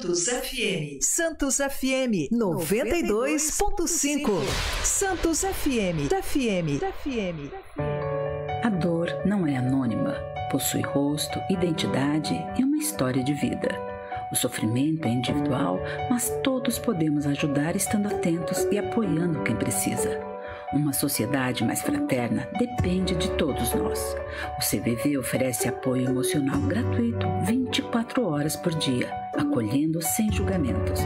Santos FM. Santos FM 92.5. Santos FM. FM. FM. A dor não é anônima. Possui rosto, identidade e uma história de vida. O sofrimento é individual, mas todos podemos ajudar estando atentos e apoiando quem precisa. Uma sociedade mais fraterna depende de todos nós. O CVV oferece apoio emocional gratuito 24 horas por dia, acolhendo sem julgamentos.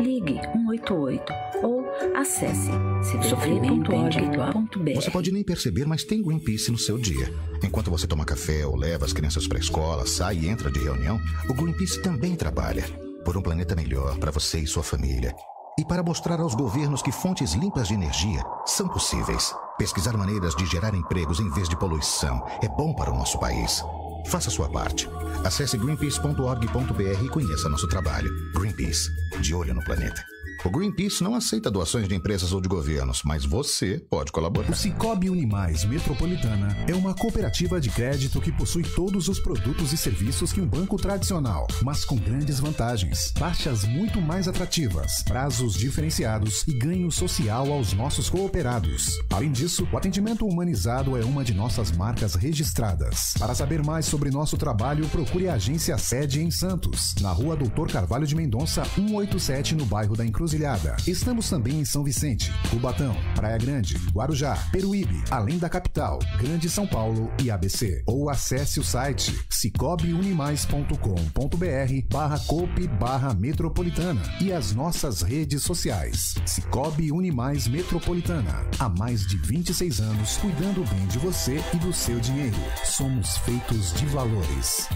Ligue 188 ou acesse cvv.org.br. Você pode nem perceber, mas tem Greenpeace no seu dia. Enquanto você toma café ou leva as crianças para a escola, sai e entra de reunião, o Greenpeace também trabalha por um planeta melhor para você e sua família e para mostrar aos governos que fontes limpas de energia são possíveis. Pesquisar maneiras de gerar empregos em vez de poluição é bom para o nosso país. Faça sua parte. Acesse greenpeace.org.br e conheça nosso trabalho. Greenpeace, de olho no planeta. O Greenpeace não aceita doações de empresas ou de governos, mas você pode colaborar. O Cicobi Unimais Metropolitana é uma cooperativa de crédito que possui todos os produtos e serviços que um banco tradicional, mas com grandes vantagens, taxas muito mais atrativas, prazos diferenciados e ganho social aos nossos cooperados. Além disso, o atendimento humanizado é uma de nossas marcas registradas. Para saber mais sobre nosso trabalho, procure a agência sede em Santos, na rua Doutor Carvalho de Mendonça, 187, no bairro da Encruzilhada. Encruzilhada. Estamos também em São Vicente, Cubatão, Praia Grande, Guarujá, Peruíbe, além da capital, Grande São Paulo e ABC. Ou acesse o site cicobreunimais.com.br barra cope barra metropolitana e as nossas redes sociais. Cicobi Unimais Metropolitana. Há mais de 26 anos cuidando bem de você e do seu dinheiro. Somos feitos de valores.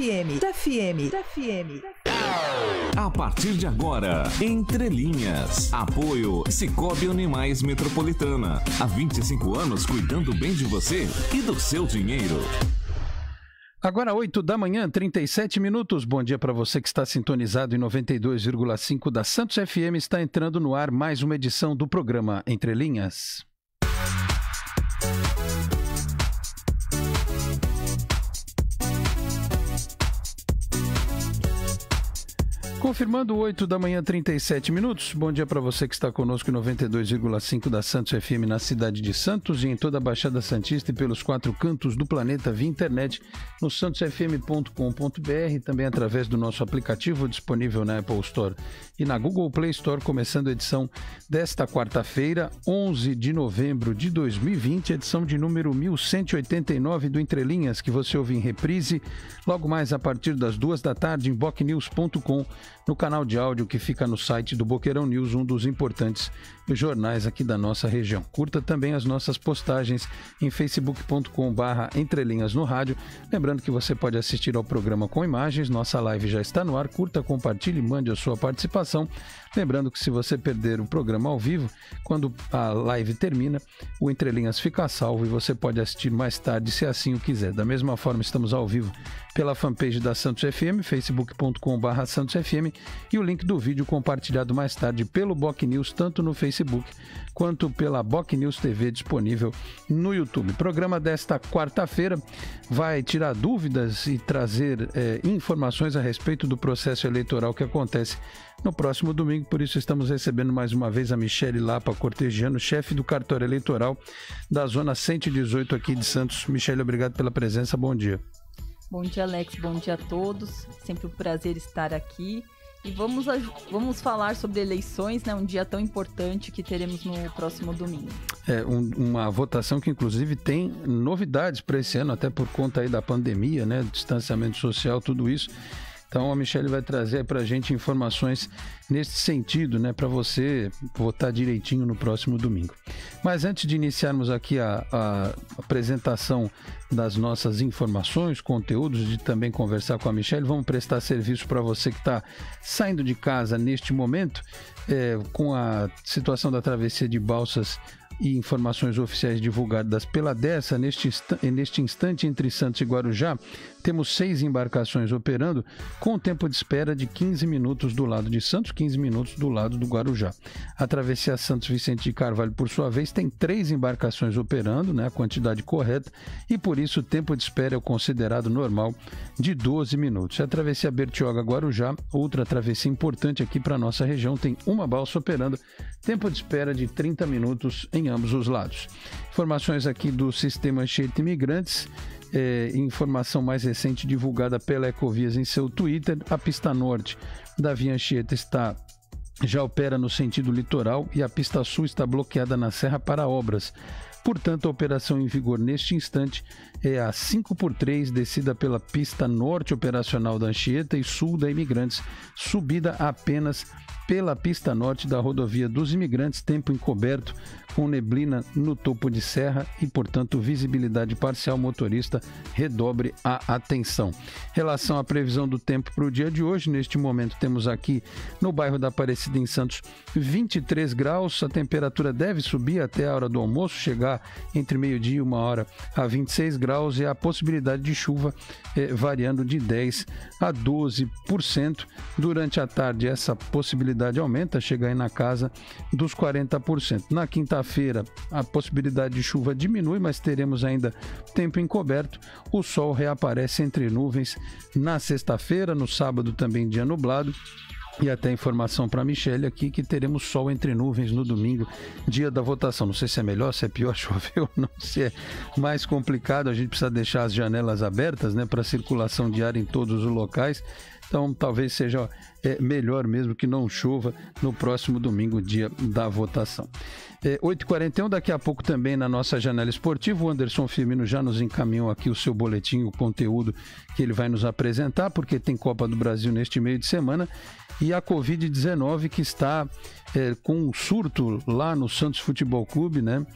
FM, FM, FM. A partir de agora, Entre Linhas. Apoio Cicobi Animais Metropolitana. Há 25 anos cuidando bem de você e do seu dinheiro. Agora 8 da manhã, 37 minutos. Bom dia para você que está sintonizado em 92,5 da Santos FM. Está entrando no ar mais uma edição do programa Entre Linhas. Confirmando 8 da manhã, 37 minutos. Bom dia para você que está conosco em 92,5 da Santos FM na cidade de Santos e em toda a Baixada Santista e pelos quatro cantos do planeta via internet no santosfm.com.br também através do nosso aplicativo disponível na Apple Store e na Google Play Store, começando a edição desta quarta-feira, 11 de novembro de 2020, edição de número 1189 do Entrelinhas, que você ouve em reprise logo mais a partir das duas da tarde em bocnews.com no canal de áudio que fica no site do Boqueirão News, um dos importantes jornais aqui da nossa região. Curta também as nossas postagens em facebook.com/barra entrelinhas no rádio. Lembrando que você pode assistir ao programa com imagens, nossa live já está no ar. Curta, compartilhe, mande a sua participação. Lembrando que se você perder o programa ao vivo, quando a live termina, o Entrelinhas fica salvo e você pode assistir mais tarde se assim o quiser. Da mesma forma, estamos ao vivo pela fanpage da Santos FM, facebookcom FM e o link do vídeo compartilhado mais tarde pelo Boc News tanto no Facebook Facebook, quanto pela Boc News TV disponível no YouTube. O programa desta quarta-feira vai tirar dúvidas e trazer é, informações a respeito do processo eleitoral que acontece no próximo domingo. Por isso, estamos recebendo mais uma vez a Michele Lapa Cortegiano, chefe do cartório eleitoral da Zona 118 aqui de Santos. Michele, obrigado pela presença. Bom dia. Bom dia, Alex. Bom dia a todos. Sempre um prazer estar aqui. E vamos, vamos falar sobre eleições, né? Um dia tão importante que teremos no próximo domingo. É, um, uma votação que inclusive tem novidades para esse ano, até por conta aí da pandemia, né? Distanciamento social, tudo isso. Então a Michelle vai trazer para a gente informações nesse sentido, né, para você votar direitinho no próximo domingo. Mas antes de iniciarmos aqui a, a apresentação das nossas informações, conteúdos e também conversar com a Michelle, vamos prestar serviço para você que está saindo de casa neste momento, é, com a situação da travessia de balsas e informações oficiais divulgadas pela Dessa, neste, instante, neste instante entre Santos e Guarujá, temos seis embarcações operando, com um tempo de espera de 15 minutos do lado de Santos, 15 minutos do lado do Guarujá. A travessia Santos Vicente de Carvalho, por sua vez, tem três embarcações operando, né, a quantidade correta, e por isso o tempo de espera é o considerado normal de 12 minutos. A travessia Bertioga-Guarujá, outra travessia importante aqui para nossa região, tem uma balsa operando, tempo de espera de 30 minutos em ambos os lados. Informações aqui do Sistema Anchieta Imigrantes. É, informação mais recente divulgada pela Ecovias em seu Twitter, a pista norte da Via Anchieta está já opera no sentido litoral e a pista sul está bloqueada na serra para obras. Portanto, a operação em vigor neste instante é a 5 por 3 descida pela pista norte operacional da Anchieta e sul da Imigrantes, subida apenas pela pista norte da rodovia dos imigrantes, tempo encoberto, com neblina no topo de serra e, portanto, visibilidade parcial motorista, redobre a atenção. Relação à previsão do tempo para o dia de hoje, neste momento temos aqui no bairro da Aparecida em Santos 23 graus, a temperatura deve subir até a hora do almoço, chegar entre meio-dia e uma hora a 26 graus e a possibilidade de chuva eh, variando de 10 a 12% durante a tarde. Essa possibilidade probabilidade aumenta, chega aí na casa dos 40%. Na quinta-feira, a possibilidade de chuva diminui, mas teremos ainda tempo encoberto. O sol reaparece entre nuvens na sexta-feira, no sábado também dia nublado. E até informação para Michelle aqui que teremos sol entre nuvens no domingo, dia da votação. Não sei se é melhor, se é pior chover ou não, se é mais complicado. A gente precisa deixar as janelas abertas, né, para circulação de ar em todos os locais. Então, talvez seja é, melhor mesmo que não chova no próximo domingo, dia da votação. É, 8h41, daqui a pouco também na nossa janela esportiva, o Anderson Firmino já nos encaminhou aqui o seu boletim, o conteúdo que ele vai nos apresentar, porque tem Copa do Brasil neste meio de semana e a Covid-19 que está é, com um surto lá no Santos Futebol Clube, né?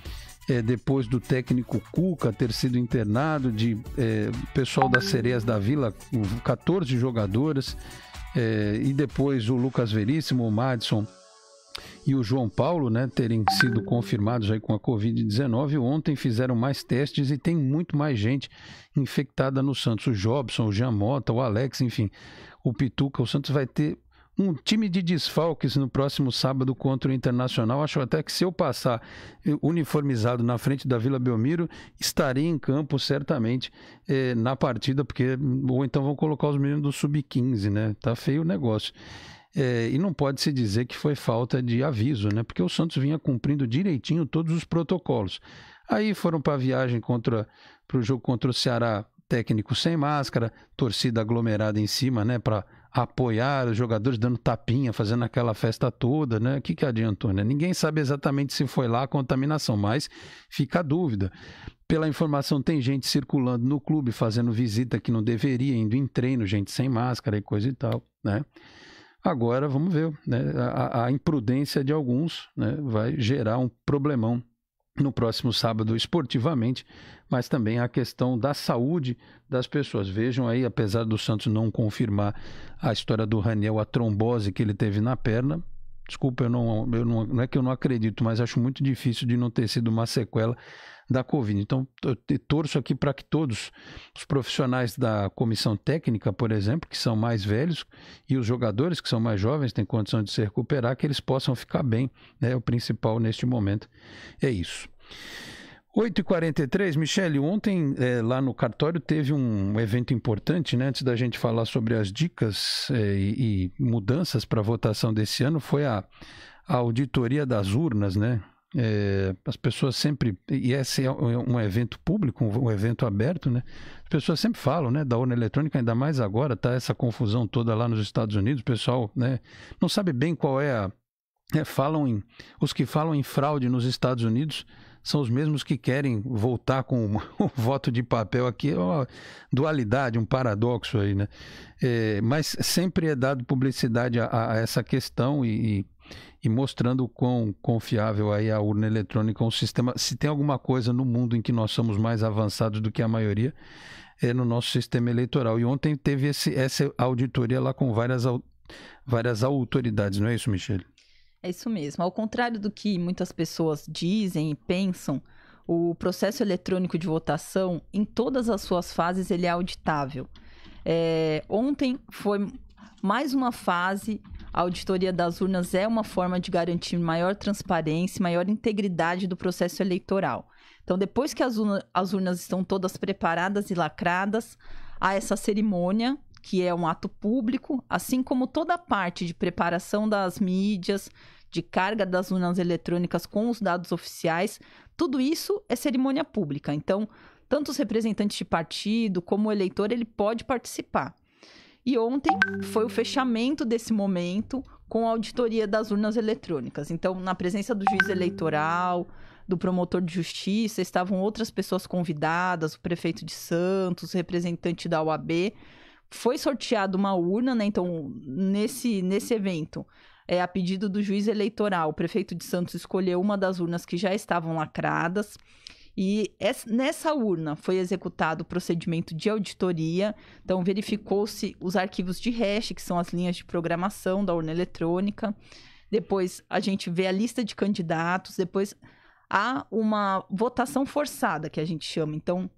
é, depois do técnico Cuca ter sido internado, de é, pessoal das Sereias da Vila, 14 jogadores, é, e depois o Lucas Veríssimo, o Madison e o João Paulo, né, terem sido confirmados aí com a Covid-19. Ontem fizeram mais testes e tem muito mais gente infectada no Santos. O Jobson, o Jean Mota, o Alex, enfim, o Pituca. O Santos vai ter um time de desfalques no próximo sábado contra o Internacional. Acho até que se eu passar eh, uniformizado na frente da Vila Belmiro, estarei em campo certamente eh, na partida, porque hum, ou então vão colocar os meninos do sub-15, né? Tá feio o negócio. É, e não pode se dizer que foi falta de aviso, né? Porque o Santos vinha cumprindo direitinho todos os protocolos. Aí foram para a viagem contra para o jogo contra o Ceará, técnico sem máscara, torcida aglomerada em cima, né? Para apoiar os jogadores dando tapinha, fazendo aquela festa toda, né? O que, que adiantou, né? Ninguém sabe exatamente se foi lá a contaminação, mas fica a dúvida. Pela informação, tem gente circulando no clube, fazendo visita que não deveria, indo em treino, gente sem máscara e coisa e tal, né? Agora vamos ver, né? A, a imprudência de alguns né? vai gerar um problemão no próximo sábado esportivamente, mas também a questão da saúde das pessoas. Vejam aí, apesar do Santos não confirmar a história do Raniel, a trombose que ele teve na perna, desculpa, eu não, eu não, não é que eu não acredito, mas acho muito difícil de não ter sido uma sequela da Covid. Então, eu torço aqui para que todos os profissionais da comissão técnica, por exemplo, que são mais velhos, e os jogadores que são mais jovens, têm condição de se recuperar, que eles possam ficar bem. Né? O principal neste momento é isso. 8h43, Michele, ontem é, lá no cartório teve um evento importante, né? Antes da gente falar sobre as dicas é, e, e, mudanças para a votação desse ano, foi a, a auditoria das urnas, né? É, as pessoas sempre, e esse é um é evento público, um evento aberto, né? As pessoas sempre falam, né, da urna eletrônica, ainda mais agora, tá essa confusão toda lá nos Estados Unidos, o pessoal, né, não sabe bem qual é a, é, falam em, os que falam em fraude nos Estados Unidos são os mesmos que querem voltar com um, um voto de papel aqui, é uma dualidade, um paradoxo aí, né? É, mas sempre é dado publicidade a, a essa questão e, e, mostrando o quão confiável aí a urna eletrônica, um sistema. Se tem alguma coisa no mundo em que nós somos mais avançados do que a maioria, é no nosso sistema eleitoral. E ontem teve esse, essa auditoria lá com várias, várias autoridades, não é isso, Michele? É isso mesmo. Ao contrário do que muitas pessoas dizem e pensam, o processo eletrônico de votação, em todas as suas fases, ele é auditável. É, ontem foi mais uma fase. A auditoria das urnas é uma forma de garantir maior transparência, maior integridade do processo eleitoral. Então, depois que as, as urnas estão todas preparadas e lacradas, há essa cerimônia, que é um ato público, assim como toda a parte de preparação das mídias, de carga das urnas eletrônicas com os dados oficiais, tudo isso é cerimônia pública. Então, tanto os representantes de partido como o eleitor, ele pode participar. E ontem foi o fechamento desse momento com a auditoria das urnas eletrônicas. Então, na presença do juiz eleitoral, do promotor de justiça, estavam outras pessoas convidadas, o prefeito de Santos, representante da UAB. Foi sorteada uma urna, né? Então, nesse, nesse evento, é, a pedido do juiz eleitoral, o prefeito de Santos escolheu uma das urnas que já estavam lacradas. E essa, nessa urna foi executado o procedimento de auditoria, então verificou-se os arquivos de hash, que são as linhas de programação da urna eletrônica. Depois a gente vê a lista de candidatos, depois há uma votação forçada, que a gente chama. Então,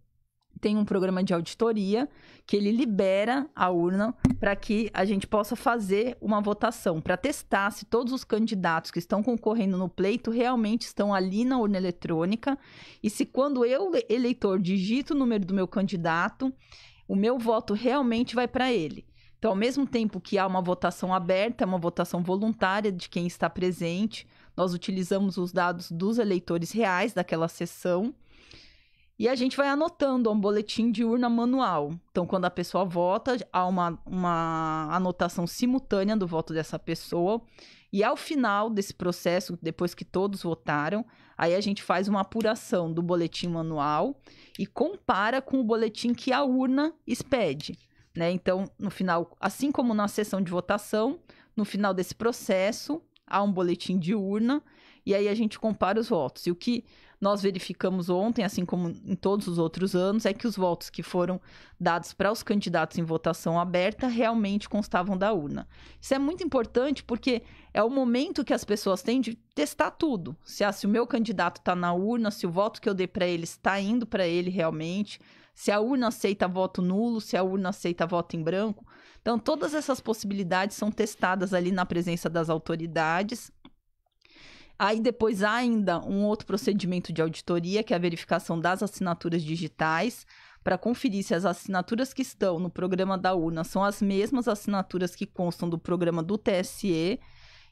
tem um programa de auditoria que ele libera a urna para que a gente possa fazer uma votação, para testar se todos os candidatos que estão concorrendo no pleito realmente estão ali na urna eletrônica e se quando eu, eleitor, digito o número do meu candidato, o meu voto realmente vai para ele. Então, ao mesmo tempo que há uma votação aberta, uma votação voluntária de quem está presente, nós utilizamos os dados dos eleitores reais daquela sessão e a gente vai anotando é um boletim de urna manual. Então, quando a pessoa vota, há uma, uma anotação simultânea do voto dessa pessoa. E ao final desse processo, depois que todos votaram, aí a gente faz uma apuração do boletim manual e compara com o boletim que a urna expede. Né? Então, no final, assim como na sessão de votação, no final desse processo, há um boletim de urna e aí a gente compara os votos. E o que nós verificamos ontem, assim como em todos os outros anos, é que os votos que foram dados para os candidatos em votação aberta realmente constavam da urna. Isso é muito importante porque é o momento que as pessoas têm de testar tudo. Se, ah, se o meu candidato está na urna, se o voto que eu dei para ele está indo para ele realmente, se a urna aceita voto nulo, se a urna aceita voto em branco. Então, todas essas possibilidades são testadas ali na presença das autoridades Aí depois há ainda um outro procedimento de auditoria, que é a verificação das assinaturas digitais, para conferir se as assinaturas que estão no programa da urna são as mesmas assinaturas que constam do programa do TSE.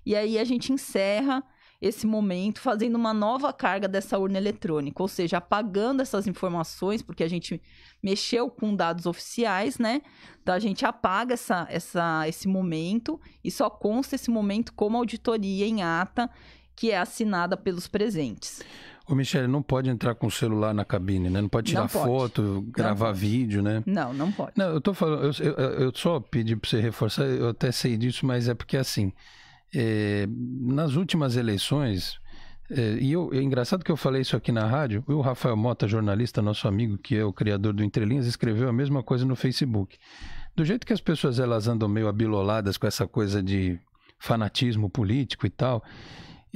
E aí a gente encerra esse momento fazendo uma nova carga dessa urna eletrônica, ou seja, apagando essas informações, porque a gente mexeu com dados oficiais, né? Então a gente apaga essa, essa, esse momento e só consta esse momento como auditoria em ata que é assinada pelos presentes. Ô, Michele, não pode entrar com o celular na cabine, né? Não pode tirar não pode. foto, gravar não vídeo, né? Não, não pode. Não, eu tô falando, eu, eu, eu só pedi para você reforçar, eu até sei disso, mas é porque assim, é, nas últimas eleições, é, e eu, é engraçado que eu falei isso aqui na rádio, o Rafael Mota, jornalista, nosso amigo, que é o criador do Entrelinhas, escreveu a mesma coisa no Facebook. Do jeito que as pessoas elas andam meio abiloladas com essa coisa de fanatismo político e tal,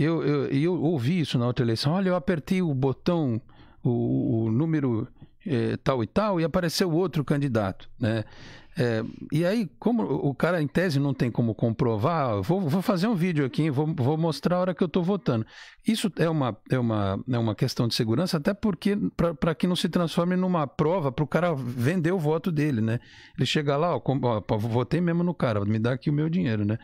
eu, eu, eu ouvi isso na outra eleição. Olha, eu apertei o botão, o, o número é, tal e tal, e apareceu outro candidato. Né? É, e aí, como o cara em tese não tem como comprovar, ah, vou, vou fazer um vídeo aqui, vou, vou, mostrar a hora que eu estou votando. Isso é uma, é, uma, é uma questão de segurança, até porque para que não se transforme numa prova para o cara vender o voto dele, né? Ele chega lá, ó, com, ó, votei mesmo no cara, me dá aqui o meu dinheiro, né?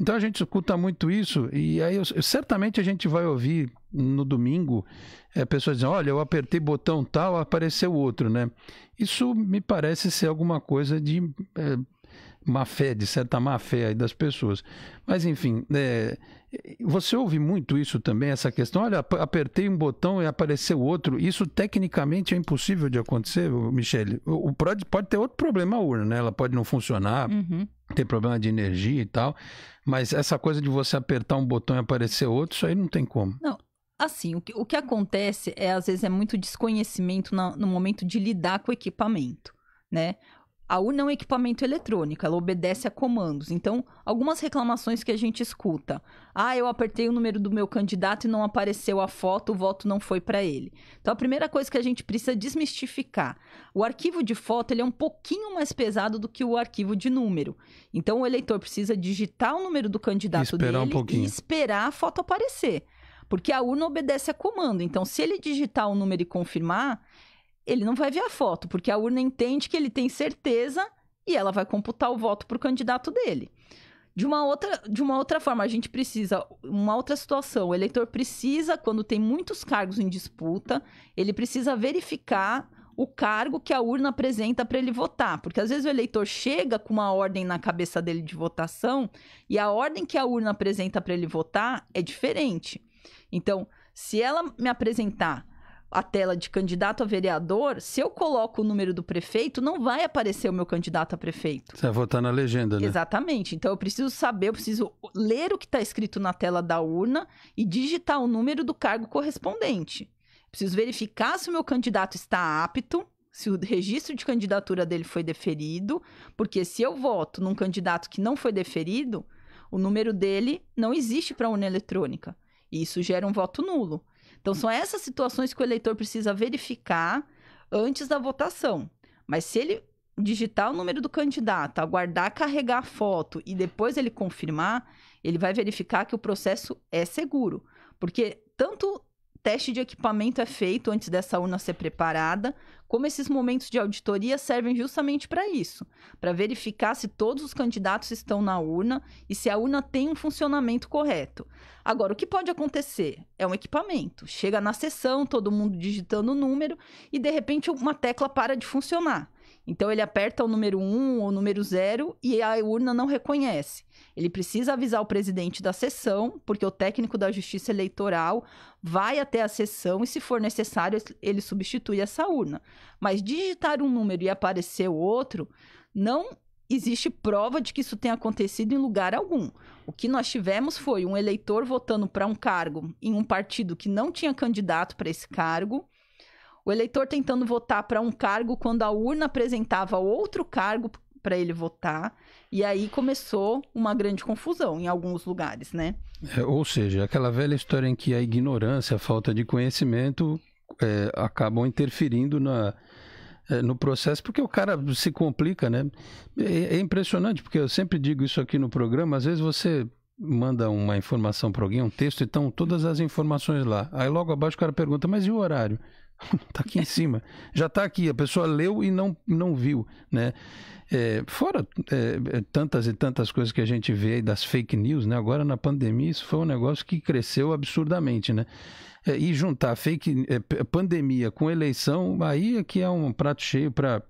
Então a gente escuta muito isso e aí eu, certamente a gente vai ouvir no domingo é, pessoas dizendo, olha, eu apertei botão tal, apareceu outro, né? Isso me parece ser alguma coisa de é, má fé, de certa má fé aí das pessoas. Mas, enfim, é, você ouve muito isso também, essa questão? Olha, apertei um botão e apareceu outro. Isso tecnicamente é impossível de acontecer, Michele. O, pode, pode ter outro problema a urna, né? Ela pode não funcionar, uhum. ter problema de energia e tal. Mas essa coisa de você apertar um botão e aparecer outro, isso aí não tem como. Não, Assim, o que, o que acontece é, às vezes, é muito desconhecimento na, no momento de lidar com o equipamento, né? A urna é um equipamento eletrônico, ela obedece a comandos. Então, algumas reclamações que a gente escuta. Ah, eu apertei o número do meu candidato e não apareceu a foto, o voto não foi para ele. Então, a primeira coisa que a gente precisa desmistificar. O arquivo de foto ele é um pouquinho mais pesado do que o arquivo de número. Então, o eleitor precisa digitar o número do candidato dele um e esperar a foto aparecer. Porque a urna obedece a comando. Então, se ele digitar o número e confirmar, ele não vai ver a foto, porque a urna entende que ele tem certeza e ela vai computar o voto para o candidato dele. De uma, outra, de uma outra forma, a gente precisa, uma outra situação, o eleitor precisa, quando tem muitos cargos em disputa, ele precisa verificar o cargo que a urna apresenta para ele votar. Porque às vezes o eleitor chega com uma ordem na cabeça dele de votação e a ordem que a urna apresenta para ele votar é diferente. Então, se ela me apresentar a tela de candidato a vereador, se eu coloco o número do prefeito, não vai aparecer o meu candidato a prefeito. Você vai votar na legenda, né? Exatamente. Então eu preciso saber, eu preciso ler o que está escrito na tela da urna e digitar o número do cargo correspondente. Preciso verificar se o meu candidato está apto, se o registro de candidatura dele foi deferido, porque se eu voto num candidato que não foi deferido, o número dele não existe para a urna eletrônica. E isso gera um voto nulo. Então, são essas situações que o eleitor precisa verificar antes da votação. Mas se ele digitar o número do candidato, aguardar carregar a foto e depois ele confirmar, ele vai verificar que o processo é seguro. Porque tanto teste de equipamento é feito antes dessa urna ser preparada, como esses momentos de auditoria servem justamente para isso, para verificar se todos os candidatos estão na urna e se a urna tem um funcionamento correto. Agora, o que pode acontecer? É um equipamento. Chega na sessão, todo mundo digitando o número e de repente uma tecla para de funcionar. Então ele aperta o número 1 ou o número 0 e a urna não reconhece. Ele precisa avisar o presidente da sessão, porque o técnico da Justiça Eleitoral vai até a sessão e, se for necessário, ele substitui essa urna. Mas digitar um número e aparecer o outro, não existe prova de que isso tenha acontecido em lugar algum. O que nós tivemos foi um eleitor votando para um cargo em um partido que não tinha candidato para esse cargo o eleitor tentando votar para um cargo quando a urna apresentava outro cargo para ele votar. E aí começou uma grande confusão em alguns lugares, né? É, ou seja, aquela velha história em que a ignorância, a falta de conhecimento é, acabam interferindo na, é, no processo, porque o cara se complica, né? É, é impressionante, porque eu sempre digo isso aqui no programa, às vezes você manda uma informação para alguém, um texto, então todas as informações lá. Aí logo abaixo o cara pergunta, mas e o horário? tá aqui em cima. Já tá aqui, a pessoa leu e não, não viu, né? É, fora é, é tantas e tantas coisas que a gente vê das fake news, né? Agora na pandemia isso foi um negócio que cresceu absurdamente, né? É, e juntar fake é, pandemia com eleição, aí é que é um prato cheio para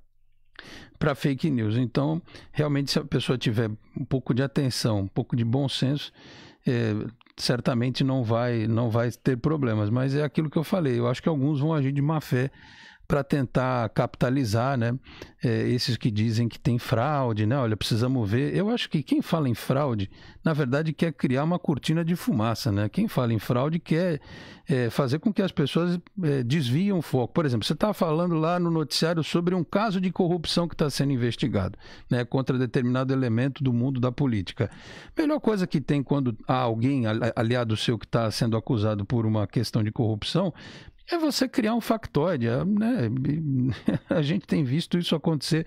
para fake news. Então, realmente, se a pessoa tiver um pouco de atenção, um pouco de bom senso, é, certamente não vai, não vai ter problemas. Mas é aquilo que eu falei. Eu acho que alguns vão agir de má fé para tentar capitalizar, né? É, esses que dizem que tem fraude, né? Olha, precisamos ver. Eu acho que quem fala em fraude, na verdade, quer criar uma cortina de fumaça, né? Quem fala em fraude quer é, fazer com que as pessoas é, desviem o foco. Por exemplo, você está falando lá no noticiário sobre um caso de corrupção que está sendo investigado, né? Contra determinado elemento do mundo da política. Melhor coisa que tem quando há alguém aliado seu que está sendo acusado por uma questão de corrupção é você criar um factóide. É, né? A gente tem visto isso acontecer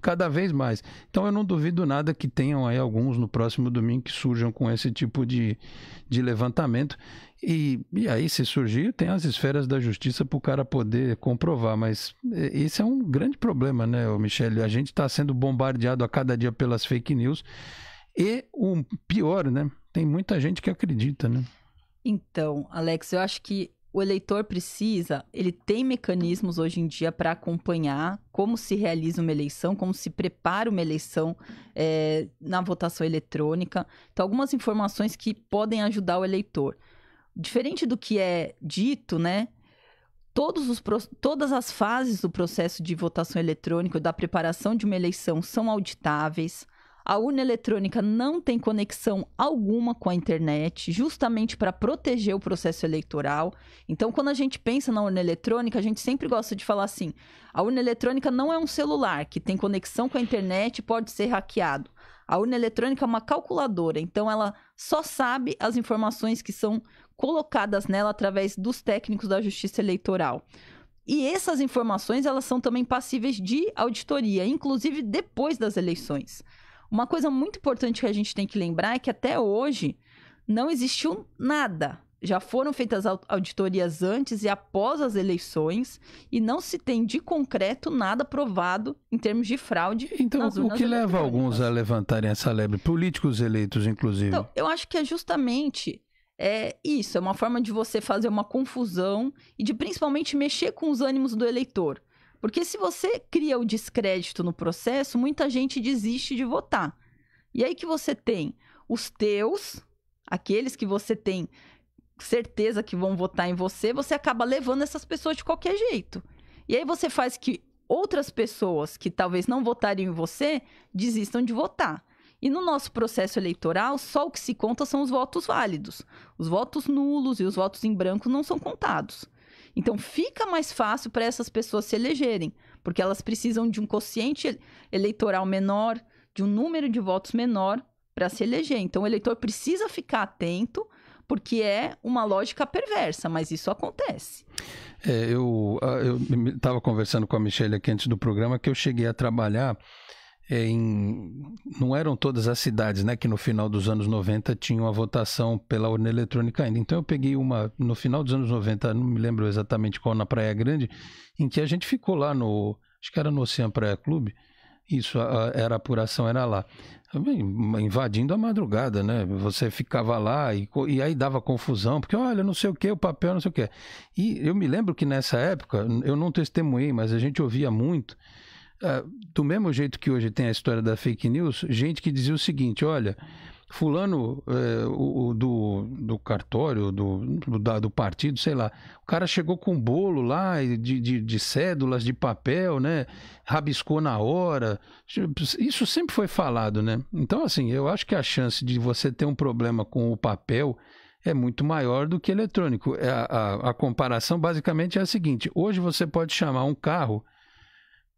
cada vez mais. Então eu não duvido nada que tenham aí alguns no próximo domingo que surjam com esse tipo de, de levantamento. E, e aí, se surgir, tem as esferas da justiça para o cara poder comprovar. Mas é, esse é um grande problema, né, Michele? A gente está sendo bombardeado a cada dia pelas fake news. E o pior, né? Tem muita gente que acredita, né? Então, Alex, eu acho que o eleitor precisa, ele tem mecanismos hoje em dia para acompanhar como se realiza uma eleição, como se prepara uma eleição é, na votação eletrônica. Então, algumas informações que podem ajudar o eleitor. Diferente do que é dito, né? Todos os, todas as fases do processo de votação eletrônica, da preparação de uma eleição, são auditáveis. A urna eletrônica não tem conexão alguma com a internet, justamente para proteger o processo eleitoral. Então, quando a gente pensa na urna eletrônica, a gente sempre gosta de falar assim: a urna eletrônica não é um celular que tem conexão com a internet e pode ser hackeado. A urna eletrônica é uma calculadora, então ela só sabe as informações que são colocadas nela através dos técnicos da Justiça Eleitoral. E essas informações elas são também passíveis de auditoria, inclusive depois das eleições. Uma coisa muito importante que a gente tem que lembrar é que até hoje não existiu nada. Já foram feitas auditorias antes e após as eleições e não se tem de concreto nada provado em termos de fraude. Então, o que leva alguns a levantarem essa lebre? Políticos eleitos, inclusive. Então, eu acho que é justamente é isso, é uma forma de você fazer uma confusão e de principalmente mexer com os ânimos do eleitor. Porque se você cria o descrédito no processo, muita gente desiste de votar. E aí que você tem os teus, aqueles que você tem certeza que vão votar em você, você acaba levando essas pessoas de qualquer jeito. E aí você faz que outras pessoas que talvez não votariam em você desistam de votar. E no nosso processo eleitoral, só o que se conta são os votos válidos. Os votos nulos e os votos em branco não são contados. Então fica mais fácil para essas pessoas se elegerem, porque elas precisam de um quociente eleitoral menor, de um número de votos menor para se eleger. Então o eleitor precisa ficar atento, porque é uma lógica perversa, mas isso acontece. É, eu ah, estava conversando com a Michelle aqui antes do programa que eu cheguei a trabalhar é, em, não eram todas as cidades né, que no final dos anos 90 tinham a votação pela urna eletrônica ainda. Então eu peguei uma no final dos anos 90, não me lembro exatamente qual, na Praia Grande, em que a gente ficou lá no. Acho que era no Oceano Praia Clube. Isso a, era a apuração, era lá. Invadindo a madrugada, né? Você ficava lá e, e aí dava confusão, porque olha, não sei o que, o papel, não sei o que. E eu me lembro que nessa época, eu não testemunhei, mas a gente ouvia muito ah, do mesmo jeito que hoje tem a história da fake news, gente que dizia o seguinte: olha, fulano eh, o, o, do, do cartório, do, do, da, do, partido, sei lá, o cara chegou com um bolo lá de, de, de cédulas, de papel, né? Rabiscou na hora. Isso sempre foi falado, né? Então, assim, eu acho que a chance de você ter um problema com o papel é muito maior do que eletrônico. A, é, a, a, comparação basicamente é a seguinte: hoje você pode chamar um carro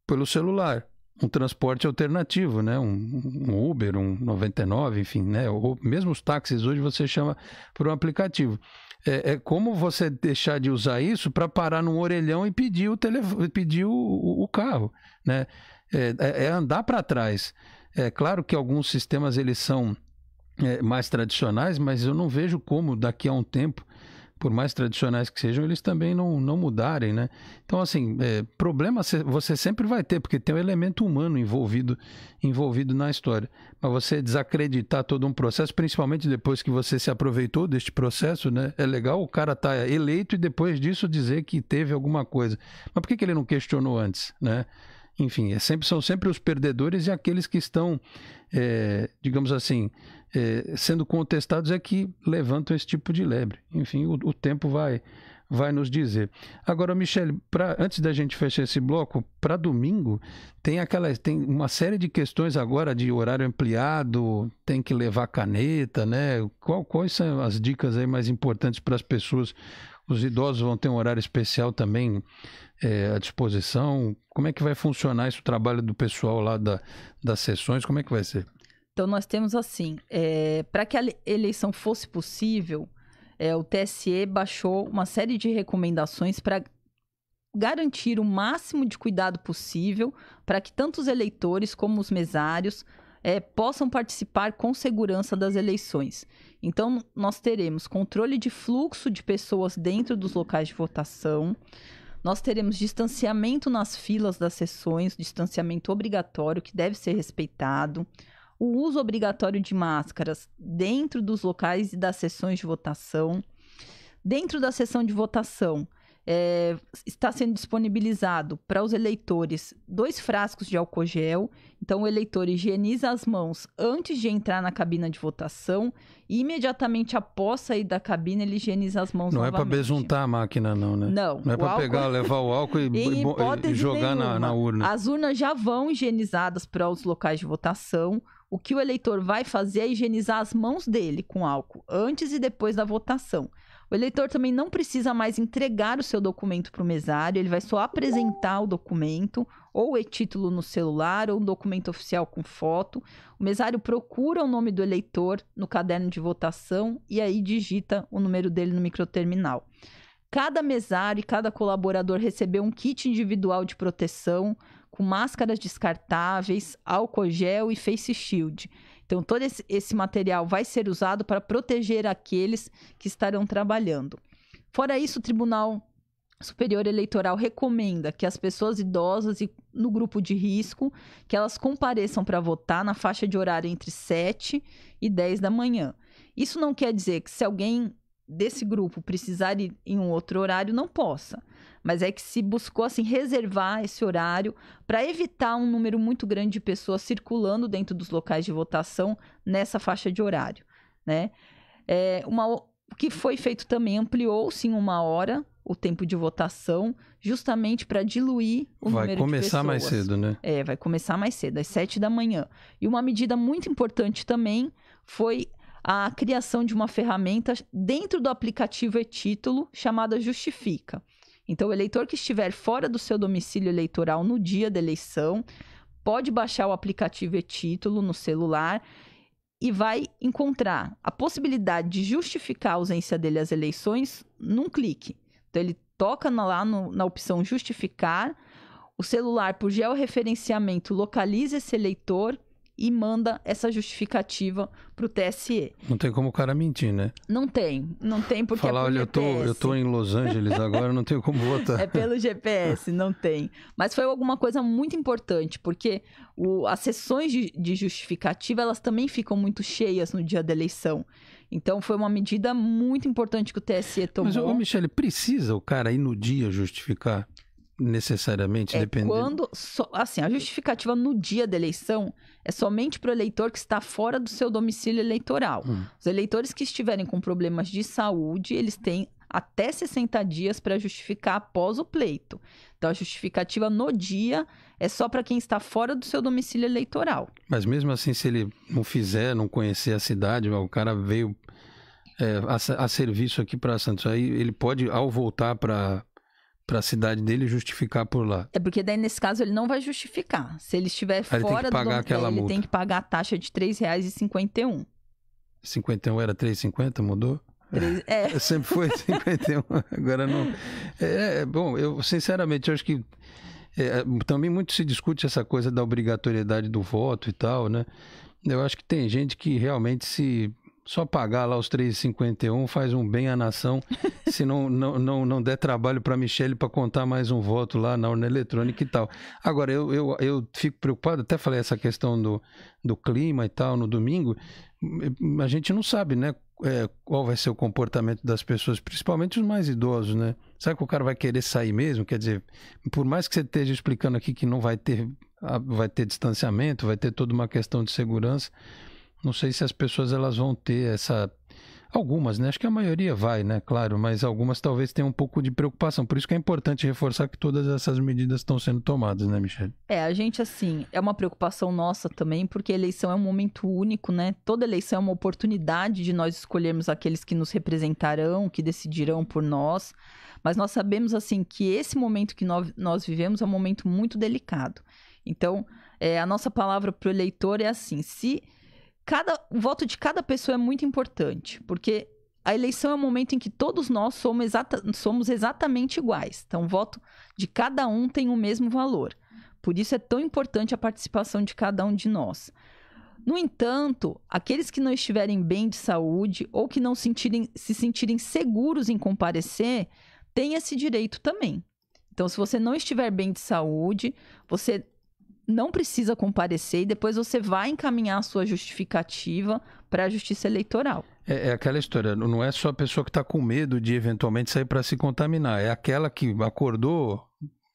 pelo celular. Um transporte alternativo, né? Um, um Uber, um 99, enfim, né? Ou mesmo os táxis hoje você chama por um aplicativo. É, é, como você deixar de usar isso para parar num orelhão e pedir o telefone, pedir o, o, o carro, né? É, é, é andar para trás. É claro que alguns sistemas eles são é, mais tradicionais, mas eu não vejo como daqui a um tempo por mais tradicionais que sejam, eles também não, não mudarem, né? Então, assim, é, problema você sempre vai ter, porque tem um elemento humano envolvido, envolvido na história. Mas você desacreditar todo um processo, principalmente depois que você se aproveitou deste processo, né? É legal o cara estar tá eleito e depois disso dizer que teve alguma coisa. Mas por que, que ele não questionou antes, né? Enfim, é sempre, são sempre os perdedores e aqueles que estão, é, digamos assim, é, sendo contestados é que levantam esse tipo de lebre. Enfim, o, o tempo vai vai nos dizer. Agora, Michele, pra, antes da gente fechar esse bloco, para domingo tem aquela tem uma série de questões agora de horário ampliado, tem que levar caneta, né? Qual, quais são as dicas aí mais importantes para as pessoas? Os idosos vão ter um horário especial também é, à disposição. Como é que vai funcionar isso, o trabalho do pessoal lá da, das sessões? Como é que vai ser? Então, nós temos assim: é, para que a eleição fosse possível, é, o TSE baixou uma série de recomendações para garantir o máximo de cuidado possível para que tanto os eleitores como os mesários é, possam participar com segurança das eleições. Então, nós teremos controle de fluxo de pessoas dentro dos locais de votação, nós teremos distanciamento nas filas das sessões, distanciamento obrigatório que deve ser respeitado o uso obrigatório de máscaras dentro dos locais e das sessões de votação. Dentro da sessão de votação, é, está sendo disponibilizado para os eleitores dois frascos de álcool gel. Então, o eleitor higieniza as mãos antes de entrar na cabina de votação e imediatamente após sair da cabina, ele higieniza as mãos Não é novamente. é para besuntar a máquina, não, né? Não. Não é para álcool... pegar, levar o álcool e, e, jogar na, na urna. As urnas já vão higienizadas para os locais de votação. O que o eleitor vai fazer é higienizar as mãos dele com álcool antes e depois da votação. O eleitor também não precisa mais entregar o seu documento para o mesário, ele vai só apresentar o documento, ou e-título no celular, ou um documento oficial com foto. O mesário procura o nome do eleitor no caderno de votação e aí digita o número dele no microterminal. Cada mesário e cada colaborador recebeu um kit individual de proteção com máscaras descartáveis, álcool gel e face shield. Então, todo esse, esse material vai ser usado para proteger aqueles que estarão trabalhando. Fora isso, o Tribunal Superior Eleitoral recomenda que as pessoas idosas e no grupo de risco, que elas compareçam para votar na faixa de horário entre 7 e 10 da manhã. Isso não quer dizer que se alguém desse grupo precisar ir em um outro horário, não possa. Mas é que se buscou assim reservar esse horário para evitar um número muito grande de pessoas circulando dentro dos locais de votação nessa faixa de horário, né? É, uma, o que foi feito também ampliou-se em uma hora o tempo de votação, justamente para diluir o vai número de pessoas. Vai começar mais cedo, né? É, vai começar mais cedo, às sete da manhã. E uma medida muito importante também foi a criação de uma ferramenta dentro do aplicativo e-título chamada Justifica. Então, o eleitor que estiver fora do seu domicílio eleitoral no dia da eleição pode baixar o aplicativo e-título no celular e vai encontrar a possibilidade de justificar a ausência dele às eleições num clique. Então, ele toca lá no, na opção Justificar. O celular, por georreferenciamento, localiza esse eleitor e manda essa justificativa para o TSE. Não tem como o cara mentir, né? Não tem, não tem porque Falar, é olha, GPS. eu tô, eu tô em Los Angeles agora, não tenho como votar. é pelo GPS, não tem. Mas foi alguma coisa muito importante, porque o, as sessões de, de justificativa, elas também ficam muito cheias no dia da eleição. Então foi uma medida muito importante que o TSE tomou. Mas, ô, Michele, precisa o cara ir no dia justificar? necessariamente é dependendo. Quando, so, assim, a justificativa no dia da eleição é somente para o eleitor que está fora do seu domicílio eleitoral. Hum. Os eleitores que estiverem com problemas de saúde, eles têm até 60 dias para justificar após o pleito. Então, a justificativa no dia é só para quem está fora do seu domicílio eleitoral. Mas mesmo assim, se ele não fizer, não conhecer a cidade, o cara veio é, a, a, serviço aqui para Santos, aí ele pode, ao voltar para para a cidade dele justificar por lá. É porque daí nesse caso ele não vai justificar. Se ele estiver ele fora do dono, aquela é, ele multa. tem que pagar a taxa de R$ 3,51. 51 era 3,50, mudou? 3... É. Sempre foi 51, agora não. É, é, é, bom, eu sinceramente eu acho que é, também muito se discute essa coisa da obrigatoriedade do voto e tal, né? Eu acho que tem gente que realmente se só pagar lá os 3,51 faz um bem à nação. se não, não, não, não der trabalho para Michelle para contar mais um voto lá na urna eletrônica e tal. Agora, eu, eu, eu fico preocupado, até falei essa questão do, do clima e tal no domingo. Hum, a gente não sabe, né? É, qual vai ser o comportamento das pessoas, principalmente os mais idosos, né? Será que o cara vai querer sair mesmo? Quer dizer, por mais que você esteja explicando aqui que não vai ter, ah, vai ter distanciamento, vai ter toda uma questão de segurança não sei se as pessoas elas vão ter essa Algumas, né? Acho que a maioria vai, né? Claro, mas algumas talvez tenham um pouco de preocupação. Por isso que é importante reforçar que todas essas medidas estão sendo tomadas, né, Michelle? É, a gente, assim, é uma preocupação nossa também, porque a eleição é um momento único, né? Toda eleição é uma oportunidade de nós escolhermos aqueles que nos representarão, que decidirão por nós. Mas nós sabemos, assim, que esse momento que nós vivemos é um momento muito delicado. Então, é, a nossa palavra para o eleitor é assim: se cada o voto de cada pessoa é muito importante, porque a eleição é o um momento em que todos nós somos, exata, somos exatamente iguais. Então, o voto de cada um tem o mesmo valor. Por isso é tão importante a participação de cada um de nós. No entanto, aqueles que não estiverem bem de saúde ou que não sentirem, se sentirem seguros em comparecer, têm esse direito também. Então, se você não estiver bem de saúde, você não precisa comparecer e depois você vai encaminhar a sua justificativa para a justiça eleitoral. É, é, aquela história, não é só a pessoa que está com medo de eventualmente sair para se contaminar, é aquela que acordou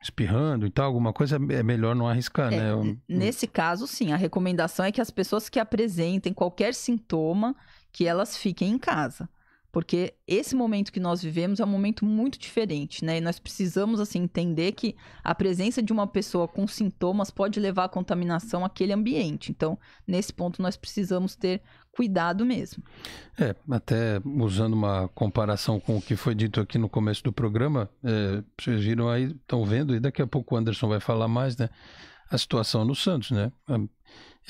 espirrando e tal, alguma coisa, é, é melhor não arriscar, é, né? Eu... Nesse caso, sim, a recomendação é que as pessoas que apresentem qualquer sintoma, que elas fiquem em casa. Porque esse momento que nós vivemos é um momento muito diferente, né? E nós precisamos, assim, entender que a presença de uma pessoa com sintomas pode levar à contaminação aquele ambiente. Então, nesse ponto, nós precisamos ter cuidado mesmo. É, até usando uma comparação com o que foi dito aqui no começo do programa, é, vocês viram aí, estão vendo, e daqui a pouco o Anderson vai falar mais, né? A situação no Santos, né? A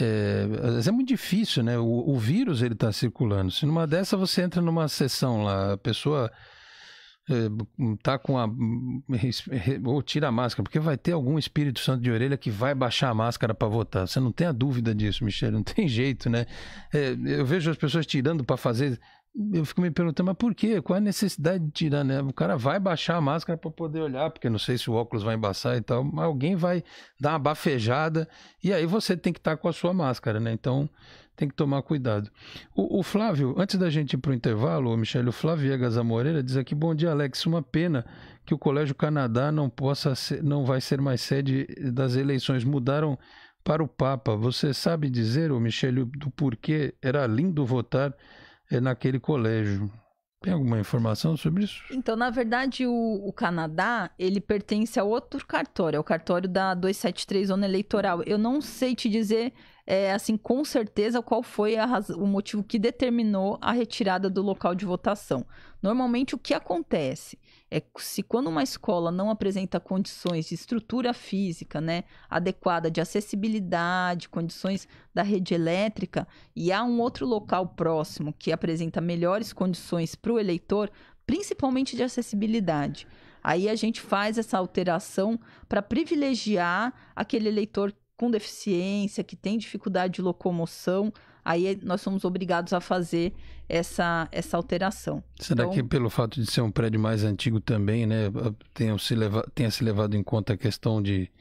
é, é muito difícil, né? O, o vírus ele está circulando. Se numa dessa você entra numa sessão lá, a pessoa é, tá com a ou tira a máscara, porque vai ter algum espírito santo de orelha que vai baixar a máscara para votar. Você não tem a dúvida disso, Michel, não tem jeito, né? É, eu vejo as pessoas tirando para fazer eu fico me perguntando, mas por quê? Qual é a necessidade de tirar, né? O cara vai baixar a máscara para poder olhar, porque não sei se o óculos vai embaçar e tal, mas alguém vai dar uma bafejada e aí você tem que estar tá com a sua máscara, né? Então tem que tomar cuidado. O, o Flávio, antes da gente ir para o intervalo, o Michel o Flávio Viegas Amoreira diz aqui: bom dia, Alex. Uma pena que o Colégio Canadá não possa ser, não vai ser mais sede das eleições. Mudaram para o Papa. Você sabe dizer, o Michel, do porquê era lindo votar é naquele colégio. Tem alguma informação sobre isso? Então, na verdade, o, o, Canadá, ele pertence a outro cartório, é o cartório da 273 Zona Eleitoral. Eu não sei te dizer é, assim, com certeza qual foi o motivo que determinou a retirada do local de votação. Normalmente, o que acontece é se quando uma escola não apresenta condições de estrutura física, né, adequada de acessibilidade, condições da rede elétrica, e há um outro local próximo que apresenta melhores condições para o eleitor, principalmente de acessibilidade. Aí a gente faz essa alteração para privilegiar aquele eleitor com deficiência, que tem dificuldade de locomoção, aí é, nós somos obrigados a fazer essa, essa alteração. Será então, que pelo fato de ser um prédio mais antigo também, né, tenha se, leva, tenha se levado em conta a questão de,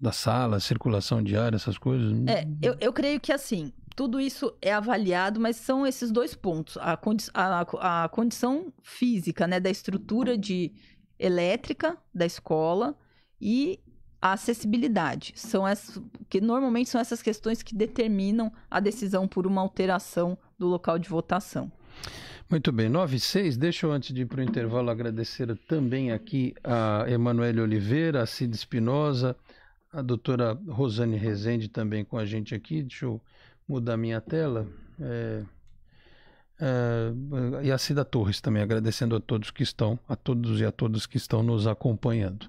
da sala, circulação de ar, essas coisas? É, eu, eu creio que assim, tudo isso é avaliado, mas são esses dois pontos: a, condi a, a condição física né, da estrutura de elétrica da escola e a acessibilidade. São essas, que normalmente são essas questões que determinam a decisão por uma alteração do local de votação. Muito bem, 9 e 6. Deixa eu, antes de ir para o intervalo, agradecer também aqui a Emanuele Oliveira, a Cida Espinosa, a doutora Rosane Rezende também com a gente aqui. Deixa eu mudar minha tela. É... É, e a Cida Torres também, agradecendo a todos que estão, a todos e a todas que estão nos acompanhando.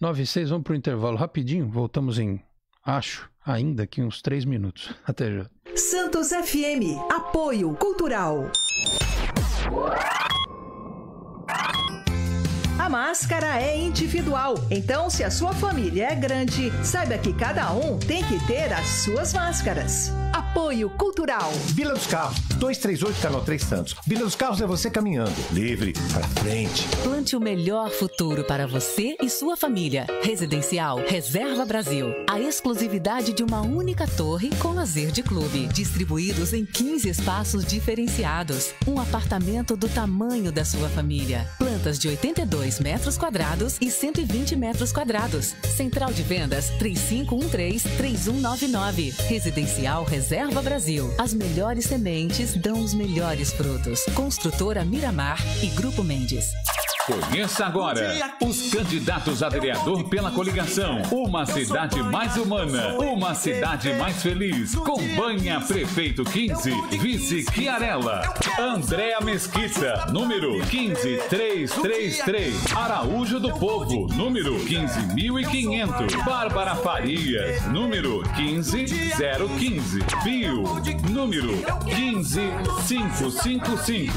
9 e 6, vamos para o intervalo rapidinho, voltamos em, acho, ainda que uns 3 minutos. Até já. Santos FM, apoio cultural. A máscara é individual, então se a sua família é grande, saiba que cada um tem que ter as suas máscaras. Apoio Cultural. Vila dos Carros, 238 Canal 3 Santos. Vila dos Carros é você caminhando, livre, para frente. Plante o melhor futuro para você e sua família. Residencial Reserva Brasil. A exclusividade de uma única torre com lazer de clube. Distribuídos em 15 espaços diferenciados. Um apartamento do tamanho da sua família plantas de 82 metros quadrados e 120 metros quadrados. Central de Vendas 3513-3199. Residencial Reserva Brasil. As melhores sementes dão os melhores frutos. Construtora Miramar e Grupo Mendes. Conheça agora os candidatos a vereador pela coligação. Uma cidade mais humana, uma cidade mais feliz. Com Banha Prefeito 15, Vice Chiarella. Andréa Mesquita, número 15333. Araújo do Povo, número 15500. Bárbara Farias, número 15015. Bio, número 15555.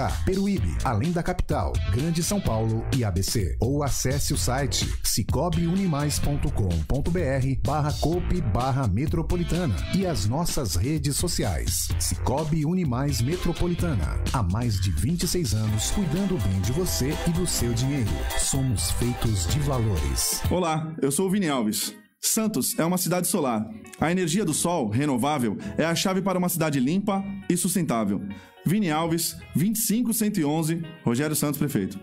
Peruíbe, além da capital, Grande São Paulo e ABC. Ou acesse o site cicobiunimais.com.br barra cope barra metropolitana e as nossas redes sociais. Cicobi Unimais Metropolitana. Há mais de 26 anos cuidando bem de você e do seu dinheiro. Somos feitos de valores. Olá, eu sou o Vini Alves. Santos é uma cidade solar. A energia do sol, renovável, é a chave para uma cidade limpa e sustentável. Vini Alves, 25111, Rogério Santos, prefeito.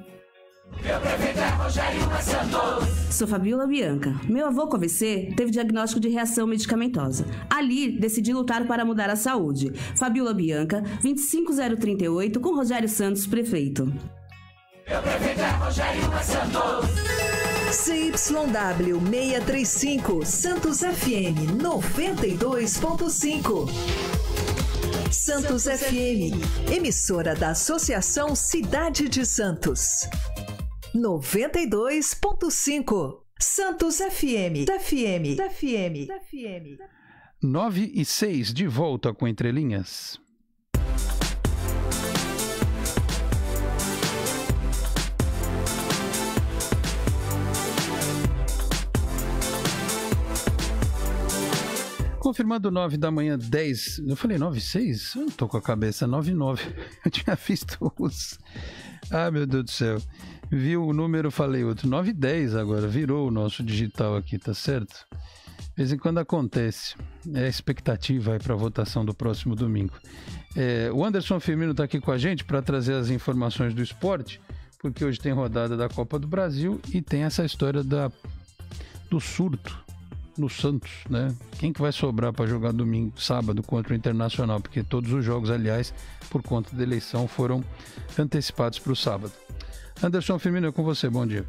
Meu prefeito é Rogério Santos. Sou Fabiola Bianca. Meu avô com AVC teve diagnóstico de reação medicamentosa. Ali, decidi lutar para mudar a saúde. Fabiola Bianca, 25038, com Rogério Santos, prefeito. Meu prefeito é Rogério Santos. CYW 635, Santos FM 92.5. Santos FM, emissora da Associação Cidade de Santos. 92.5. Santos FM, FM, FM, FM. 9 e 6, de volta com entrelinhas. Confirmando 9 da manhã, 10. Eu falei 9, 6? Eu não tô com a cabeça, 9, 9. Eu tinha visto os. Ah, meu Deus do céu. Vi o número, falei outro. 9, 10 agora, virou o nosso digital aqui, tá certo? De vez em quando acontece. É a expectativa aí para a votação do próximo domingo. É, o Anderson Firmino está aqui com a gente para trazer as informações do esporte, porque hoje tem rodada da Copa do Brasil e tem essa história da, do surto no Santos, né? Quem que vai sobrar para jogar domingo, sábado contra o Internacional? Porque todos os jogos, aliás, por conta da eleição, foram antecipados para o sábado. Anderson Firmino, é com você, bom dia.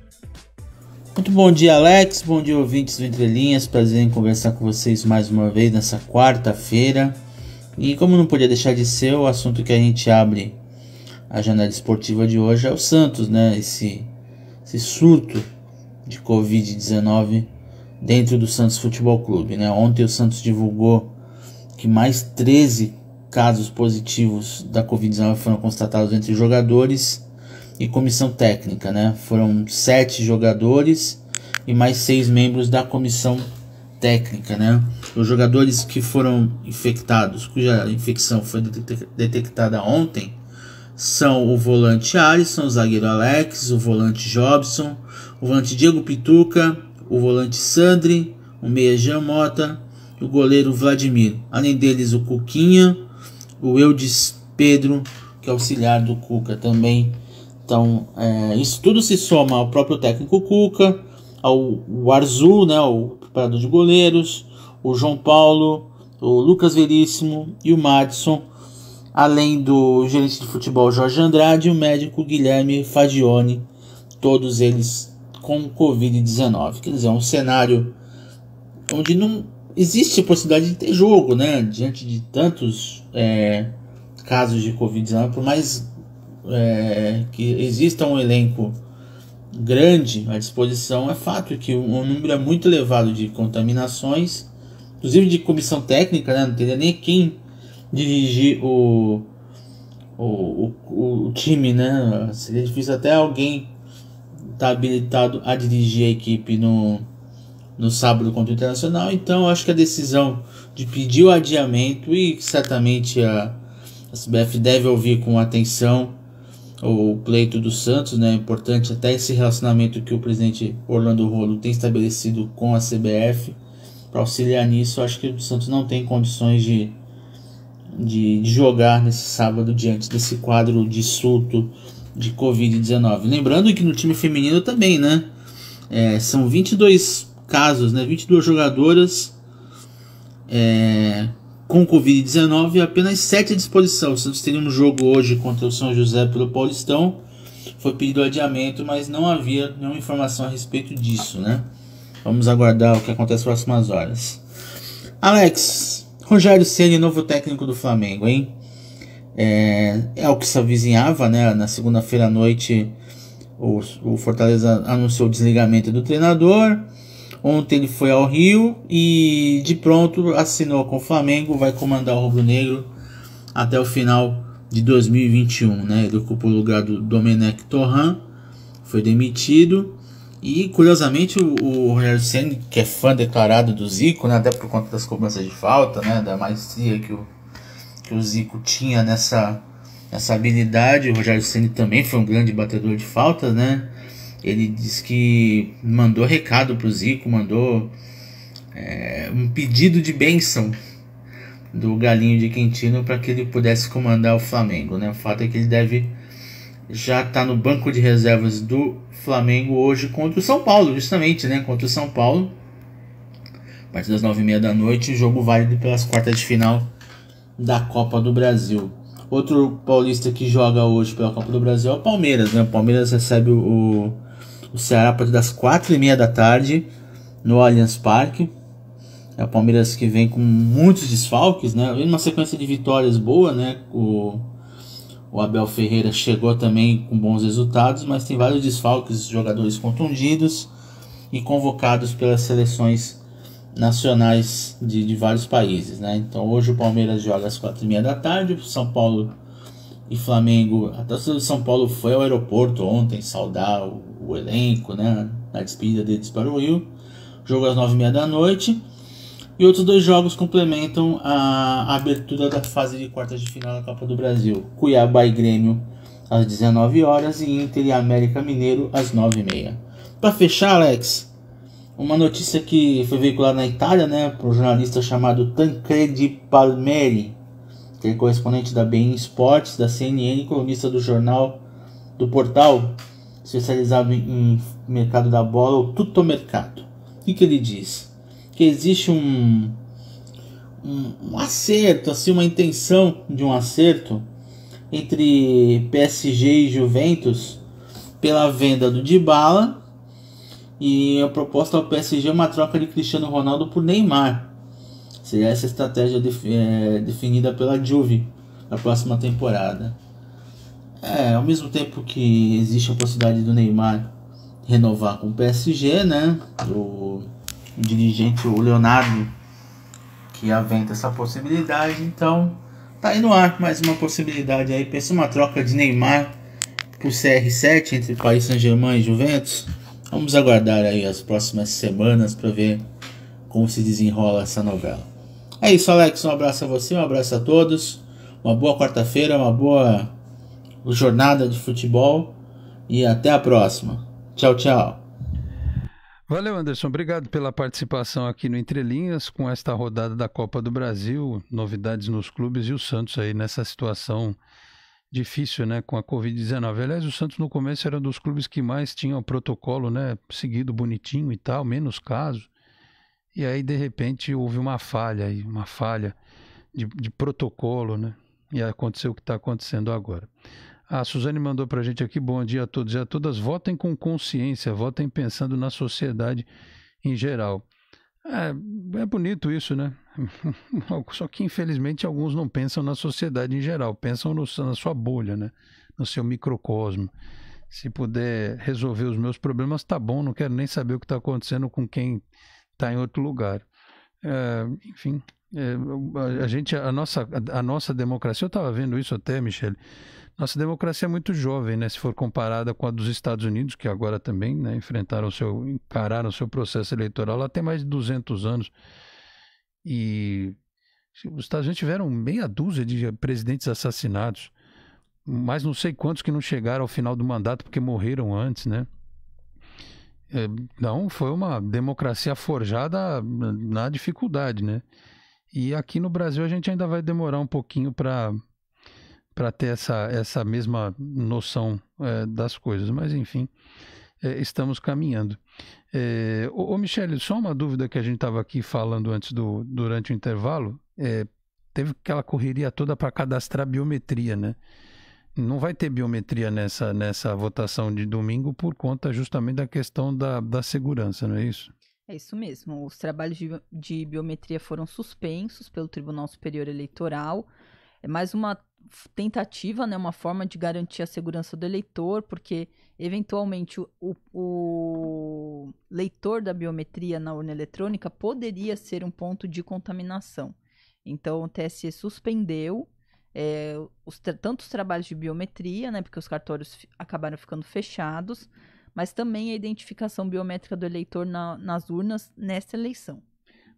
Muito bom dia, Alex. Bom dia, ouvintes do Entre Linhas. Prazer em conversar com vocês mais uma vez nessa quarta-feira. E como não podia deixar de ser, o assunto que a gente abre a janela esportiva de hoje é o Santos, né? Esse, esse surto de Covid-19 dentro do Santos Futebol Clube. Né? Ontem o Santos divulgou que mais 13 casos positivos da Covid-19 foram constatados entre jogadores e comissão técnica. Né? Foram sete jogadores e mais seis membros da comissão técnica. Né? Os jogadores que foram infectados, cuja infecção foi detectada ontem, são o volante Alisson, o zagueiro Alex, o volante Jobson, o volante Diego Pituca, o volante Sandri, o meia Jean Mota, o goleiro Vladimir. Além deles, o Cuquinha, o Eudes Pedro, que é auxiliar do Cuca também. Então, é, isso tudo se soma ao próprio técnico Cuca, ao o Arzu, né, o preparador de goleiros, o João Paulo, o Lucas Veríssimo e o Madison, além do gerente de futebol Jorge Andrade e o médico Guilherme Fagione, todos eles com o Covid-19. Quer dizer, é um cenário onde não existe possibilidade de ter jogo, né? Diante de tantos é, casos de Covid-19, por mais é, que exista um elenco grande à disposição, é fato que um número é muito elevado de contaminações, inclusive de comissão técnica, né? Não teria nem quem dirigir o, o, o, o time, né? Seria difícil até alguém está habilitado a dirigir a equipe no, no sábado contra o Internacional. Então, acho que a decisão de pedir o adiamento e certamente a, a CBF deve ouvir com atenção o pleito do Santos, né? É importante até esse relacionamento que o presidente Orlando Rolo tem estabelecido com a CBF para auxiliar nisso. Acho que o Santos não tem condições de, de, de jogar nesse sábado diante desse quadro de surto de Covid-19. Lembrando que no time feminino também, né? É, são 22 casos, né? 22 jogadoras é, com Covid-19 e apenas 7 à disposição. O Santos teria um jogo hoje contra o São José pelo Paulistão. Foi pedido adiamento, mas não havia nenhuma informação a respeito disso, né? Vamos aguardar o que acontece nas próximas horas. Alex, Rogério Ceni, novo técnico do Flamengo, hein? É, é o que se avizinhava, né? Na segunda-feira à noite, o, o Fortaleza anunciou o desligamento do treinador. Ontem ele foi ao Rio e de pronto assinou com o Flamengo, vai comandar o Rubro Negro até o final de 2021, né? Ele ocupou o lugar do Domenech Torran, foi demitido. E curiosamente o, o Rogério Senna, que é fã declarado do Zico, né? até por conta das cobranças de falta, né? da maestria que o que o Zico tinha nessa, nessa habilidade. O Rogério Ceni também foi um grande batedor de faltas, né? Ele disse que mandou recado pro Zico, mandou é, um pedido de bênção do Galinho de Quintino para que ele pudesse comandar o Flamengo, né? O fato é que ele deve já estar tá no banco de reservas do Flamengo hoje contra o São Paulo, justamente, né? Contra o São Paulo. A partir das nove e meia da noite, jogo válido pelas quartas de final da Copa do Brasil. Outro paulista que joga hoje pela Copa do Brasil é o Palmeiras, né? O Palmeiras recebe o, o Ceará para das quatro e meia da tarde no Allianz Parque. É o Palmeiras que vem com muitos desfalques, né? Vem uma sequência de vitórias boa, né? O, o Abel Ferreira chegou também com bons resultados, mas tem vários desfalques, jogadores contundidos e convocados pelas seleções nacionais de, de vários países, né? Então hoje o Palmeiras joga às quatro e meia da tarde, o São Paulo e Flamengo. A torcida do São Paulo foi ao aeroporto ontem saudar o, o elenco, né? Na despedida deles para o Rio. Jogo às nove e meia da noite. E outros dois jogos complementam a, a abertura da fase de quartas de final da Copa do Brasil. Cuiabá e Grêmio às 19 horas e Inter e América Mineiro às 9h30. Para fechar, Alex, uma notícia que foi veiculada na Itália, né, por um jornalista chamado Tancredi Palmeri, que é correspondente da BN Sports, da CNN, colunista do jornal do portal especializado em mercado da bola, o Mercato. O que, que ele diz? Que existe um, um, um acerto, assim, uma intenção de um acerto entre PSG e Juventus pela venda do Dybala e a proposta ao PSG é uma troca de Cristiano Ronaldo por Neymar. Seria essa a estratégia é, definida pela Juve na próxima temporada. É, ao mesmo tempo que existe a possibilidade do Neymar renovar com o PSG, né? O, o dirigente, o Leonardo, que aventa essa possibilidade. Então, tá aí no ar mais uma possibilidade aí. Pensa uma troca de Neymar pro CR7 entre Paris Saint-Germain e Juventus. Vamos aguardar aí as próximas semanas para ver como se desenrola essa novela. É isso, Alex. Um abraço a você, um abraço a todos. Uma boa quarta-feira, uma boa jornada de futebol e até a próxima. Tchau, tchau. Valeu, Anderson. Obrigado pela participação aqui no Entrelinhas com esta rodada da Copa do Brasil, novidades nos clubes e o Santos aí nessa situação difícil, né, com a Covid-19. Aliás, o Santos no começo era um dos clubes que mais tinha o protocolo, né, seguido bonitinho e tal, menos casos. E aí, de repente, houve uma falha aí, uma falha de, de protocolo, né? E aconteceu o que está acontecendo agora. A Suzane mandou para a gente aqui, bom dia a todos e a todas. Votem com consciência, votem pensando na sociedade em geral. É, é bonito isso, né? Só que infelizmente alguns não pensam na sociedade em geral, pensam no, na sua bolha, né? No seu microcosmo. Se puder resolver os meus problemas, tá bom. Não quero nem saber o que está acontecendo com quem está em outro lugar. É, enfim, é, a gente, a nossa, a nossa democracia, eu estava vendo isso até, Michele, nossa democracia é muito jovem, né? Se for comparada com a dos Estados Unidos, que agora também né, enfrentaram seu, encararam o seu processo eleitoral, lá tem mais de 200 anos. E os Estados Unidos tiveram meia dúzia de presidentes assassinados, mas não sei quantos que não chegaram ao final do mandato porque morreram antes, né? É, não, foi uma democracia forjada na dificuldade, né? E aqui no Brasil a gente ainda vai demorar um pouquinho para para ter essa, essa mesma noção é, das coisas. Mas, enfim, é, estamos caminhando. É, ô, ô, Michele, só uma dúvida que a gente estava aqui falando antes do durante o intervalo. É, teve aquela correria toda para cadastrar biometria, né? Não vai ter biometria nessa, nessa votação de domingo por conta justamente da questão da, da segurança, não é isso? É isso mesmo. Os trabalhos de, de biometria foram suspensos pelo Tribunal Superior Eleitoral. É mais uma tentativa, né, uma forma de garantir a segurança do eleitor, porque eventualmente o, o, o, leitor da biometria na urna eletrônica poderia ser um ponto de contaminação. Então o TSE suspendeu é, os, tantos trabalhos de biometria, né, porque os cartórios acabaram ficando fechados, mas também a identificação biométrica do eleitor na, nas urnas nessa eleição.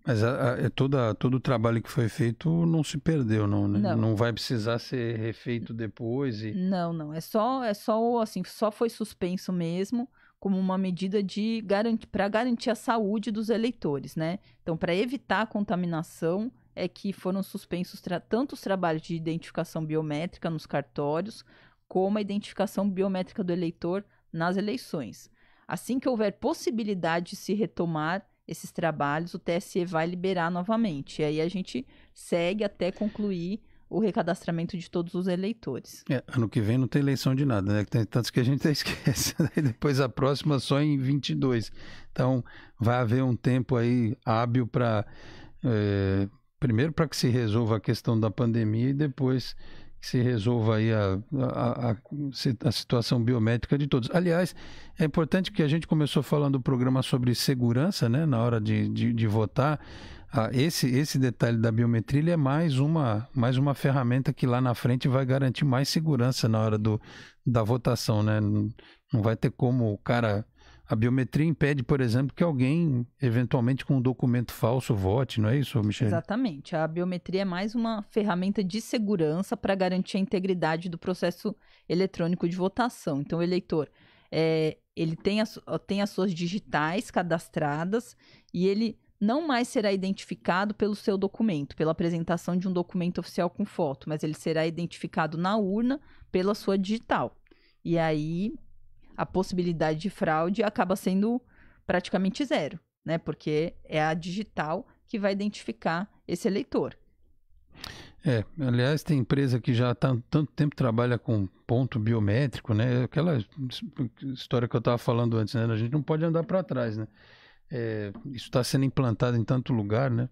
Mas a, a, é toda, todo o trabalho que foi feito não se perdeu, não, né? Não, não vai precisar ser refeito depois e... Não, não. É só, é só assim, só foi suspenso mesmo como uma medida de garantir para garantir a saúde dos eleitores, né? Então, para evitar a contaminação, é que foram suspensos tanto os trabalhos de identificação biométrica nos cartórios, como a identificação biométrica do eleitor nas eleições. Assim que houver possibilidade de se retomar esses trabalhos, o TSE vai liberar novamente. E aí a gente segue até concluir o recadastramento de todos os eleitores. É, ano que vem não tem eleição de nada, né? Tem tantos que a gente até esquece. Né? Depois a próxima só em 22. Então vai haver um tempo aí hábil para. É, eh, primeiro, para que se resolva a questão da pandemia e depois que se resolva aí a, a, a, a, situação biométrica de todos. Aliás, é importante que a gente começou falando do programa sobre segurança, né, na hora de, de, de votar. Ah, esse, esse detalhe da biometria é mais uma, mais uma ferramenta que lá na frente vai garantir mais segurança na hora do, da votação, né? Não vai ter como o cara a biometria impede, por exemplo, que alguém, eventualmente com um documento falso, vote, não é isso, Michel? Exatamente. A biometria é mais uma ferramenta de segurança para garantir a integridade do processo eletrônico de votação. Então, o eleitor é, ele tem, as, tem as suas digitais cadastradas e ele não mais será identificado pelo seu documento, pela apresentação de um documento oficial com foto, mas ele será identificado na urna pela sua digital. E aí a possibilidade de fraude acaba sendo praticamente zero, né? Porque é a digital que vai identificar esse eleitor. É, aliás, tem empresa que já há tá, tanto tempo trabalha com ponto biométrico, né? Aquela história que eu estava falando antes, né? A gente não pode andar para trás, né? É, isso está sendo implantado em tanto lugar, né?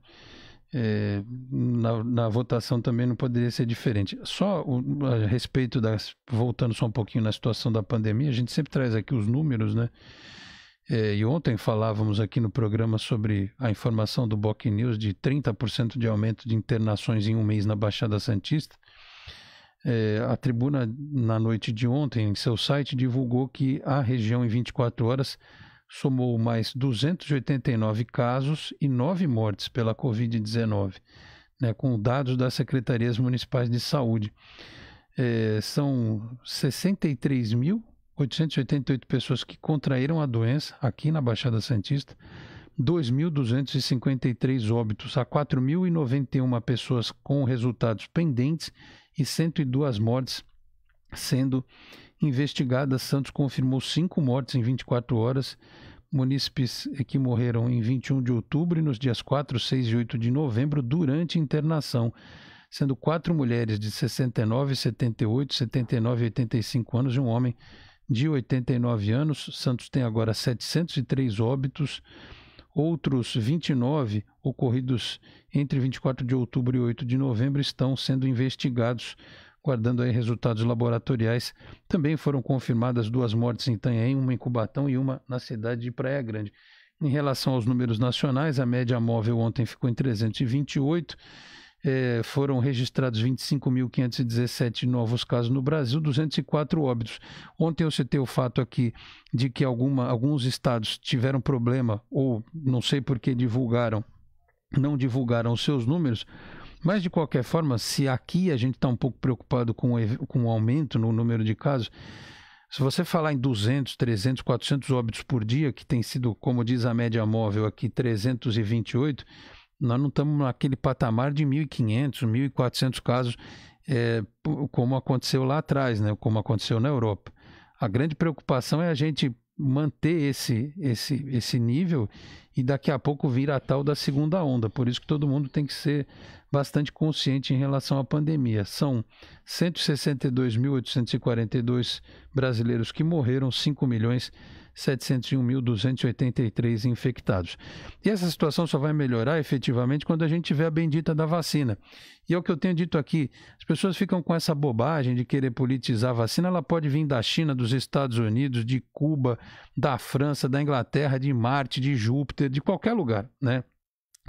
é, na, na, votação também não poderia ser diferente. Só o, a respeito das. Voltando só um pouquinho na situação da pandemia, a gente sempre traz aqui os números, né? É, e ontem falávamos aqui no programa sobre a informação do Boc News de 30% de aumento de internações em um mês na Baixada Santista. É, a tribuna, na noite de ontem, em seu site, divulgou que a região em 24 horas somou mais 289 casos e 9 mortes pela Covid-19, né, com dados das secretarias municipais de saúde. É, são 63.888 pessoas que contraíram a doença aqui na Baixada Santista, 2.253 óbitos, a 4.091 pessoas com resultados pendentes e 102 mortes, sendo investigada, Santos confirmou cinco mortes em 24 horas. Munícipes que morreram em 21 de outubro e nos dias 4, 6 e 8 de novembro durante internação, sendo quatro mulheres de 69, 78, 79 e 85 anos e um homem de 89 anos. Santos tem agora 703 óbitos outros 29 ocorridos entre 24 de outubro e 8 de novembro estão sendo investigados guardando aí resultados laboratoriais. Também foram confirmadas duas mortes em Itanhaém, uma em Cubatão e uma na cidade de Praia Grande. Em relação aos números nacionais, a média móvel ontem ficou em 328. É, eh, foram registrados 25.517 novos casos no Brasil, 204 óbitos. Ontem eu citei o fato aqui de que alguma, alguns estados tiveram problema, ou não sei por que divulgaram, não divulgaram os seus números. Mas, de qualquer forma, se aqui a gente está um pouco preocupado com o, com o aumento no número de casos, se você falar em 200, 300, 400 óbitos por dia, que tem sido, como diz a média móvel aqui, 328, nós não estamos naquele patamar de 1.500, 1.400 casos, é, como aconteceu lá atrás, né? como aconteceu na Europa. A grande preocupação é a gente manter esse, esse, esse nível e daqui a pouco vir a tal da segunda onda. Por isso que todo mundo tem que ser bastante consciente em relação à pandemia. São 162.842 brasileiros que morreram, 5.701.283 milhões infectados. E essa situação só vai melhorar efetivamente quando a gente tiver a bendita da vacina. E é o que eu tenho dito aqui: as pessoas ficam com essa bobagem de querer politizar a vacina. Ela pode vir da China, dos Estados Unidos, de Cuba, da França, da Inglaterra, de Marte, de Júpiter, de qualquer lugar, né?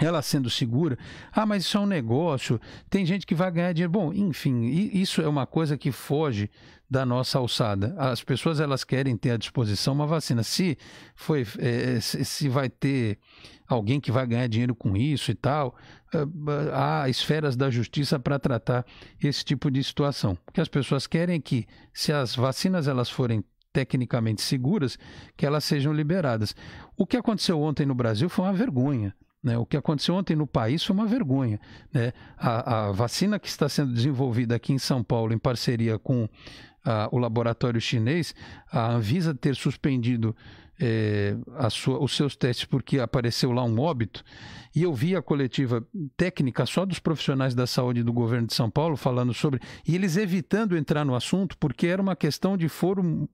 ela sendo segura, ah, mas isso é um negócio, tem gente que vai ganhar dinheiro. Bom, enfim, isso é uma coisa que foge da nossa alçada. As pessoas elas querem ter à disposição uma vacina. Se foi, é, se vai ter alguém que vai ganhar dinheiro com isso e tal, ah, há esferas da justiça para tratar esse tipo de situação. O que as pessoas querem é que, se as vacinas elas forem tecnicamente seguras, que elas sejam liberadas. O que aconteceu ontem no Brasil foi uma vergonha. Né? O que aconteceu ontem no país foi uma vergonha. Né? A, a, vacina que está sendo desenvolvida aqui em São Paulo, em parceria com a, o laboratório chinês, a Anvisa ter suspendido é, sua, os seus testes porque apareceu lá um óbito, e eu vi a coletiva técnica só dos profissionais da saúde do governo de São Paulo falando sobre, e eles evitando entrar no assunto porque era uma questão de foro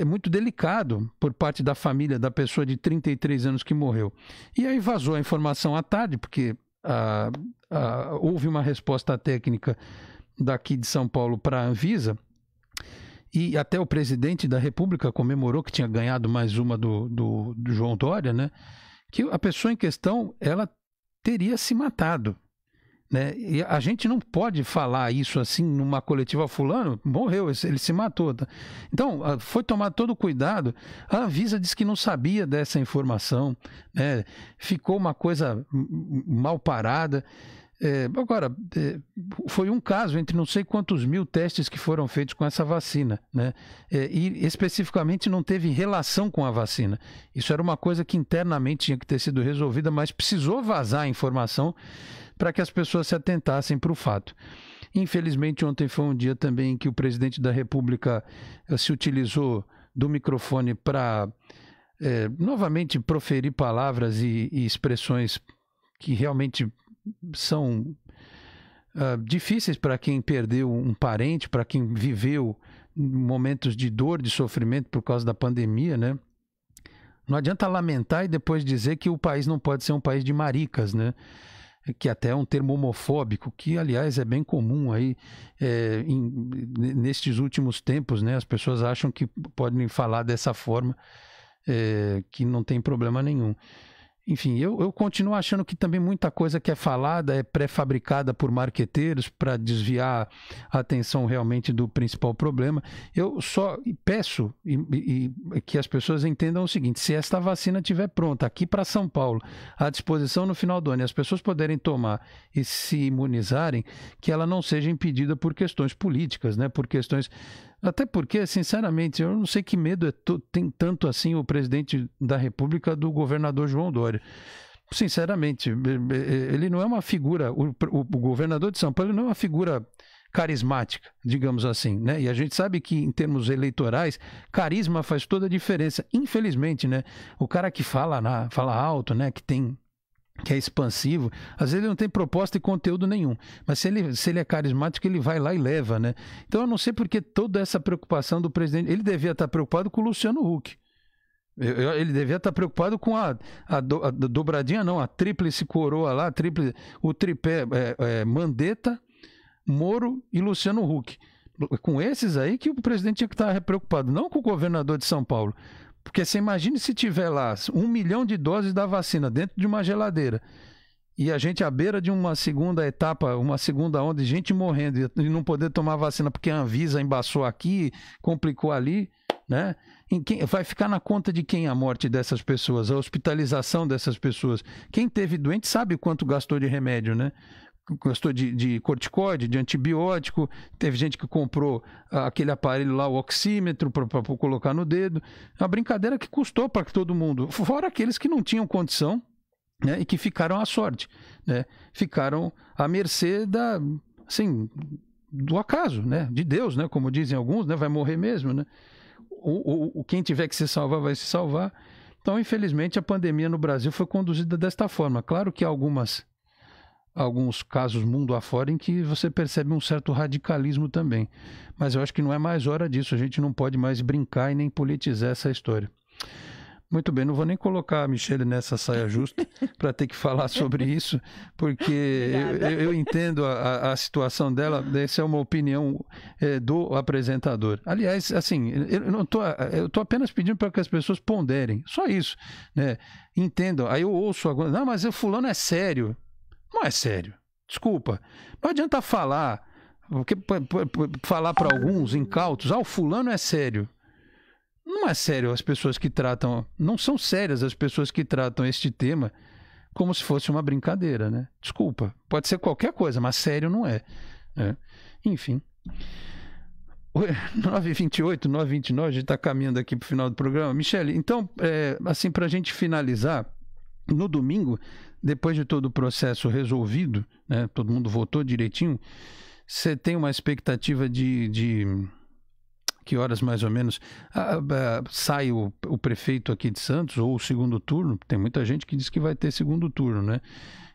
é muito delicado por parte da família da pessoa de 33 anos que morreu. E aí vazou a informação à tarde, porque ah, ah, houve uma resposta técnica daqui de São Paulo para a Anvisa. E até o presidente da República comemorou que tinha ganhado mais uma do, do, do João Dória, né? Que a pessoa em questão ela teria se matado. Né? E a gente não pode falar isso assim numa coletiva fulano, morreu, ele se matou. Tá? Então, ah, foi tomar todo cuidado. A Anvisa disse que não sabia dessa informação, né? ficou uma coisa mal parada. É, agora, é, foi um caso entre não sei quantos mil testes que foram feitos com essa vacina, né? É, e especificamente não teve relação com a vacina. Isso era uma coisa que internamente tinha que ter sido resolvida, mas precisou vazar a informação para que as pessoas se atentassem para o fato. Infelizmente, ontem foi um dia também em que o presidente da República eh, se utilizou do microfone para é, eh, novamente proferir palavras e, e, expressões que realmente são uh, difíceis para quem perdeu um parente, para quem viveu momentos de dor, de sofrimento por causa da pandemia, né? Não adianta lamentar e depois dizer que o país não pode ser um país de maricas, né? que até é um termo homofóbico, que aliás é bem comum aí é, em, nestes últimos tempos, né? As pessoas acham que podem falar dessa forma, é, que não tem problema nenhum. Enfim, eu, eu continuo achando que também muita coisa que é falada é pré-fabricada por marqueteiros para desviar a atenção realmente do principal problema. Eu só peço e, e, que as pessoas entendam o seguinte: se esta vacina estiver pronta aqui para São Paulo, à disposição no final do ano, e as pessoas poderem tomar e se imunizarem, que ela não seja impedida por questões políticas, né? por questões até porque, sinceramente, eu não sei que medo é tem tanto assim o presidente da República do governador João Dória. Sinceramente, é, é, é, ele não é uma figura. O, o governador de São Paulo não é uma figura carismática, digamos assim, né? E a gente sabe que em termos eleitorais, carisma faz toda a diferença, infelizmente, né? O cara que fala na, fala alto, né, que tem que é expansivo, às vezes ele não tem proposta e conteúdo nenhum. Mas se ele, se ele é carismático, ele vai lá e leva, né? Então eu não sei porque toda essa preocupação do presidente. Ele devia estar preocupado com o Luciano Huck. Eu, eu, ele devia estar preocupado com a, a, do, a dobradinha, não, a tríplice coroa lá, tríplice, o tripé é, é, Mandetta, Moro e Luciano Huck. Com esses aí que o presidente tinha que estar preocupado, não com o governador de São Paulo. Porque você imagine se tiver lá um milhão de doses da vacina dentro de uma geladeira e a gente à beira de uma segunda etapa, uma segunda onda, gente morrendo e não poder tomar vacina porque a Anvisa embaçou aqui, complicou ali, né? Quem, vai ficar na conta de quem a morte dessas pessoas, a hospitalização dessas pessoas. Quem teve doente sabe quanto gastou de remédio, né? gostou de, de corticoide, de antibiótico, teve gente que comprou ah, aquele aparelho lá, o oxímetro, para colocar no dedo. É uma brincadeira que custou para todo mundo, fora aqueles que não tinham condição né, e que ficaram à sorte, né? ficaram à mercê da, assim, do acaso, né? de Deus, né? como dizem alguns, né? vai morrer mesmo. Né? o, quem tiver que se salvar vai se salvar. Então, infelizmente, a pandemia no Brasil foi conduzida desta forma. Claro que algumas alguns casos mundo afora em que você percebe um certo radicalismo também. Mas eu acho que não é mais hora disso, a gente não pode mais brincar e nem politizar essa história. Muito bem, não vou nem colocar a Michelle nessa saia justa para ter que falar sobre isso, porque eu, eu, entendo a, a, situação dela, essa é uma opinião é, do apresentador. Aliás, assim, eu não tô, eu tô apenas pedindo para que as pessoas ponderem, só isso, né? Entendam. Aí eu ouço agora, não, mas o fulano é sério não é sério. Desculpa. Não adianta falar, porque falar para alguns incautos, ah, o fulano é sério. Não é sério as pessoas que tratam, não são sérias as pessoas que tratam este tema como se fosse uma brincadeira, né? Desculpa, pode ser qualquer coisa, mas sério não é. é. Enfim. 9h28, 9h29, a gente está caminhando aqui para o final do programa. Michele, então, é, assim, para a gente finalizar, no domingo depois de todo o processo resolvido, né, todo mundo votou direitinho, você tem uma expectativa de, de que horas mais ou menos sai o, o, prefeito aqui de Santos ou o segundo turno? Tem muita gente que diz que vai ter segundo turno, né?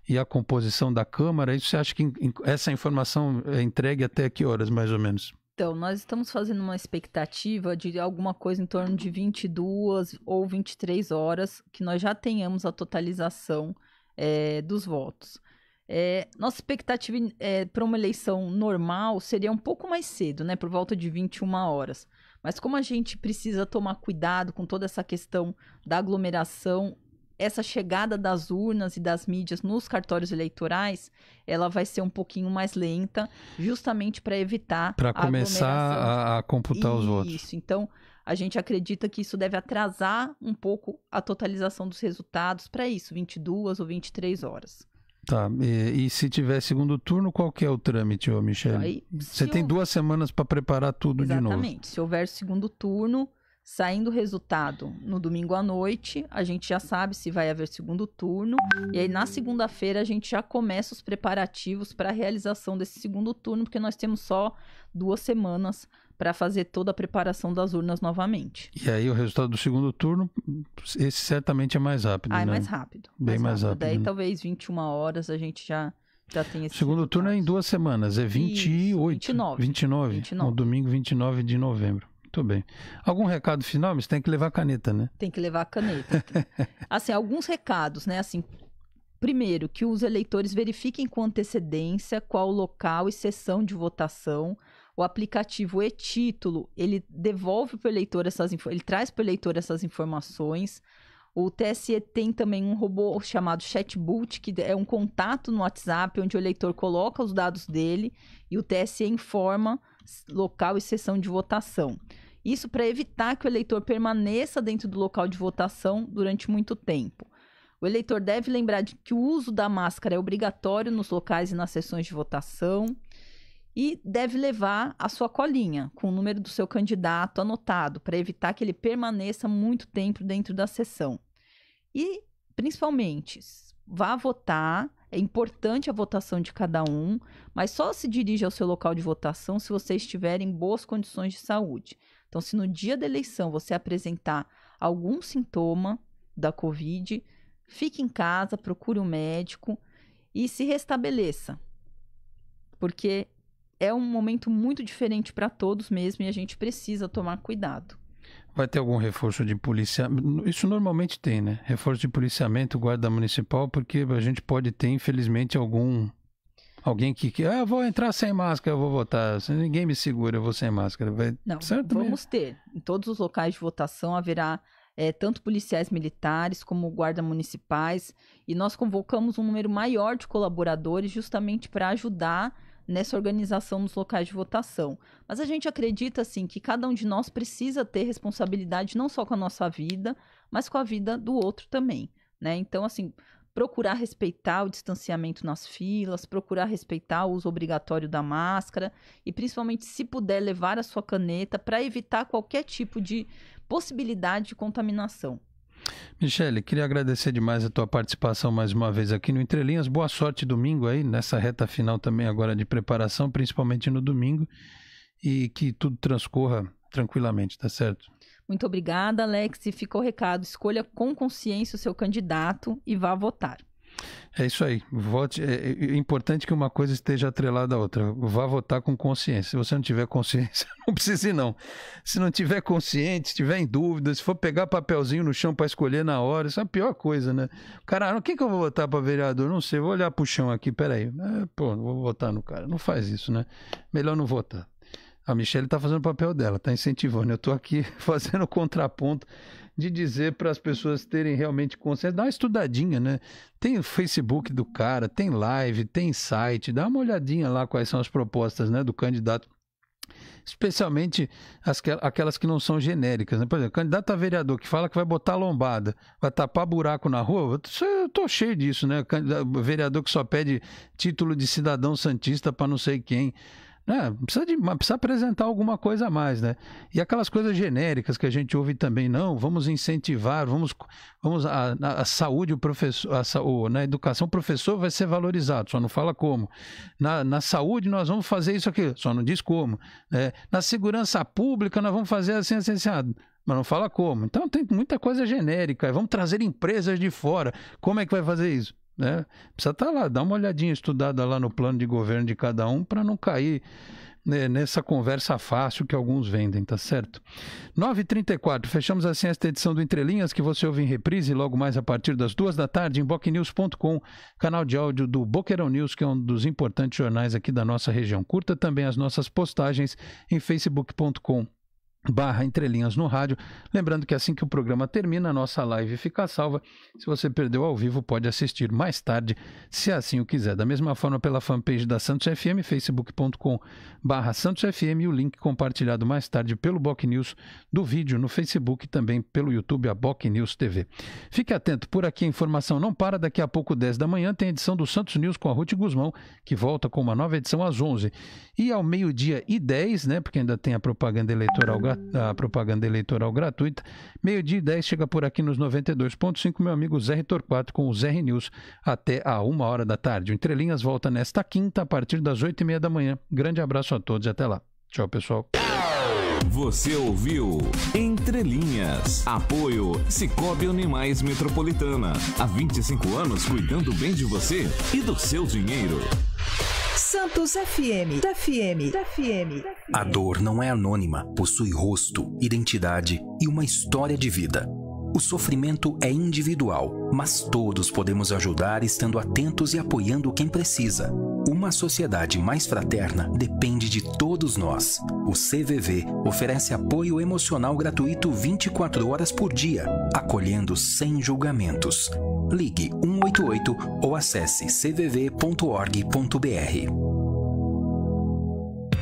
E a composição da Câmara, isso você acha que in, essa informação é entregue até que horas mais ou menos? Então, nós estamos fazendo uma expectativa de alguma coisa em torno de 22 ou 23 horas que nós já tenhamos a totalização é, dos votos. É, nossa expectativa é, eh, para uma eleição normal seria um pouco mais cedo, né, por volta de 21 horas. Mas como a gente precisa tomar cuidado com toda essa questão da aglomeração, essa chegada das urnas e das mídias nos cartórios eleitorais, ela vai ser um pouquinho mais lenta, justamente para evitar para começar a, a, computar os votos. Isso. Então, a gente acredita que isso deve atrasar um pouco a totalização dos resultados para isso, 22 ou 23 horas. Tá, e, e, se tiver segundo turno, qual que é o trâmite, ô Michele? Você tem duas semanas para preparar tudo Exatamente. de novo. Exatamente, se houver segundo turno, saindo o resultado no domingo à noite, a gente já sabe se vai haver segundo turno, e aí na segunda-feira a gente já começa os preparativos para a realização desse segundo turno, porque nós temos só duas semanas para fazer toda a preparação das urnas novamente. E aí o resultado do segundo turno, esse certamente é mais rápido. Ah, é né? mais rápido. Bem mais, mais rápido. rápido. Daí né? talvez 21 horas a gente já já tenha. esse. Segundo resultado. turno é em duas semanas, é 28. Isso, 29. 29. 29. No domingo 29 de novembro. Muito bem. Algum recado final? Mas tem que levar caneta, né? Tem que levar caneta. assim, alguns recados, né? Assim, primeiro, que os eleitores verifiquem com antecedência qual local e sessão de votação o aplicativo e-título, ele devolve para o eleitor essas ele traz para o eleitor essas informações. O TSE tem também um robô chamado Chatbot, que é um contato no WhatsApp, onde o eleitor coloca os dados dele e o TSE informa local e sessão de votação. Isso para evitar que o eleitor permaneça dentro do local de votação durante muito tempo. O eleitor deve lembrar de que o uso da máscara é obrigatório nos locais e nas sessões de votação e deve levar a sua colinha com o número do seu candidato anotado para evitar que ele permaneça muito tempo dentro da sessão. E, principalmente, vá votar. É importante a votação de cada um, mas só se dirige ao seu local de votação se você estiver em boas condições de saúde. Então, se no dia da eleição você apresentar algum sintoma da Covid, fique em casa, procure um médico e se restabeleça. Porque é um momento muito diferente para todos mesmo e a gente precisa tomar cuidado. Vai ter algum reforço de policiamento? Isso normalmente tem, né? Reforço de policiamento, guarda municipal, porque a gente pode ter, infelizmente, algum. Alguém que, que ah, eu vou entrar sem máscara, eu vou votar. Ninguém me segura, eu vou sem máscara. Vai... Não, certo vamos mesmo. ter. Em todos os locais de votação haverá é, tanto policiais militares como guarda municipais. E nós convocamos um número maior de colaboradores justamente para ajudar nessa organização nos locais de votação. Mas a gente acredita, assim, que cada um de nós precisa ter responsabilidade não só com a nossa vida, mas com a vida do outro também, né? Então, assim, procurar respeitar o distanciamento nas filas, procurar respeitar o uso obrigatório da máscara e, principalmente, se puder, levar a sua caneta para evitar qualquer tipo de possibilidade de contaminação. Michele, queria agradecer demais a tua participação mais uma vez aqui no Entrelinhas. Boa sorte domingo aí, nessa reta final também agora de preparação, principalmente no domingo, e que tudo transcorra tranquilamente, tá certo? Muito obrigada, Alex. E ficou o recado: escolha com consciência o seu candidato e vá votar. É isso aí. Vote. É, é, é importante que uma coisa esteja atrelada à outra. Vá votar com consciência. Se você não tiver consciência, não ir, não. Se não tiver consciente, se tiver em dúvida, se for pegar papelzinho no chão para escolher na hora, isso é a pior coisa, né? Cara, ah, o que que eu vou votar para vereador? Não sei. Vou olhar para o chão aqui. Peraí. É, pô, não vou votar no cara. Não faz isso, né? Melhor não votar. A Michelle está fazendo o papel dela, está incentivando. Eu estou aqui fazendo o contraponto de dizer para as pessoas terem realmente consciência, dá uma estudadinha, né? Tem o Facebook do cara, tem live, tem site, dá uma olhadinha lá quais são as propostas né, do candidato especialmente as que, aquelas que não são genéricas. Né? Por exemplo, candidato a vereador que fala que vai botar lombada, vai tapar buraco na rua, eu tô cheio disso, né? Candidato, vereador que só pede título de cidadão santista para não sei quem. É, precisa, de, precisa apresentar alguma coisa a mais, né? E aquelas coisas genéricas que a gente ouve também, não, vamos incentivar, vamos, vamos a, a saúde, o professor, a, na educação o professor vai ser valorizado, só não fala como. Na, na saúde nós vamos fazer isso aqui, só não diz como. Né? Na segurança pública nós vamos fazer assim, assim, assim. Ah, mas não fala como. Então tem muita coisa genérica. Vamos trazer empresas de fora. Como é que vai fazer isso? Né? Precisa estar tá lá, dar uma olhadinha estudada lá no plano de governo de cada um para não cair né, nessa conversa fácil que alguns vendem, tá certo? 9h34, fechamos assim esta edição do Entrelinhas, que você ouve em reprise logo mais a partir das duas da tarde em bocnews.com, canal de áudio do Boqueirão News, que é um dos importantes jornais aqui da nossa região. Curta também as nossas postagens em facebook.com barra entrelinhas no rádio. Lembrando que assim que o programa termina, a nossa live fica salva. Se você perdeu ao vivo, pode assistir mais tarde, se assim o quiser. Da mesma forma, pela fanpage da Santos FM, facebook.com barra Santos FM, o link compartilhado mais tarde pelo Boc News do vídeo no Facebook e também pelo YouTube, a Boc News TV. Fique atento, por aqui a informação não para. Daqui a pouco, 10 da manhã, tem a edição do Santos News com a Ruth Guzmão, que volta com uma nova edição às 11. E ao meio-dia e 10, né, porque ainda tem a propaganda eleitoral a propaganda eleitoral gratuita. Meio-dia e 10 chega por aqui nos 92.5, meu amigo Zé Torquato com o Zé News até a uma hora da tarde. O Entrelinhas volta nesta quinta a partir das oito e meia da manhã. Grande abraço a todos e até lá. Tchau, pessoal. Você ouviu? Em entre Apoio Cicobi Animais Metropolitana. Há 25 anos cuidando bem de você e do seu dinheiro. Santos FM, FM, FM. A dor não é anônima, possui rosto, identidade e uma história de vida. O sofrimento é individual, mas todos podemos ajudar estando atentos e apoiando quem precisa. Uma sociedade mais fraterna depende de todos nós. O CVV oferece apoio emocional gratuito 24 horas por dia, acolhendo sem julgamentos. Ligue 188 ou acesse cvv.org.br.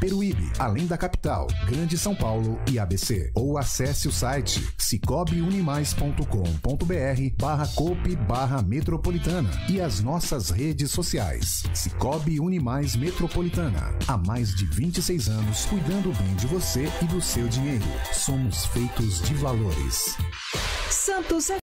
Peruíbe, além da capital, Grande São Paulo e ABC. Ou acesse o site cicobreunimais.com.br barra cope barra metropolitana e as nossas redes sociais. Cicobi Unimais Metropolitana. Há mais de 26 anos cuidando bem de você e do seu dinheiro. Somos feitos de valores. Santos é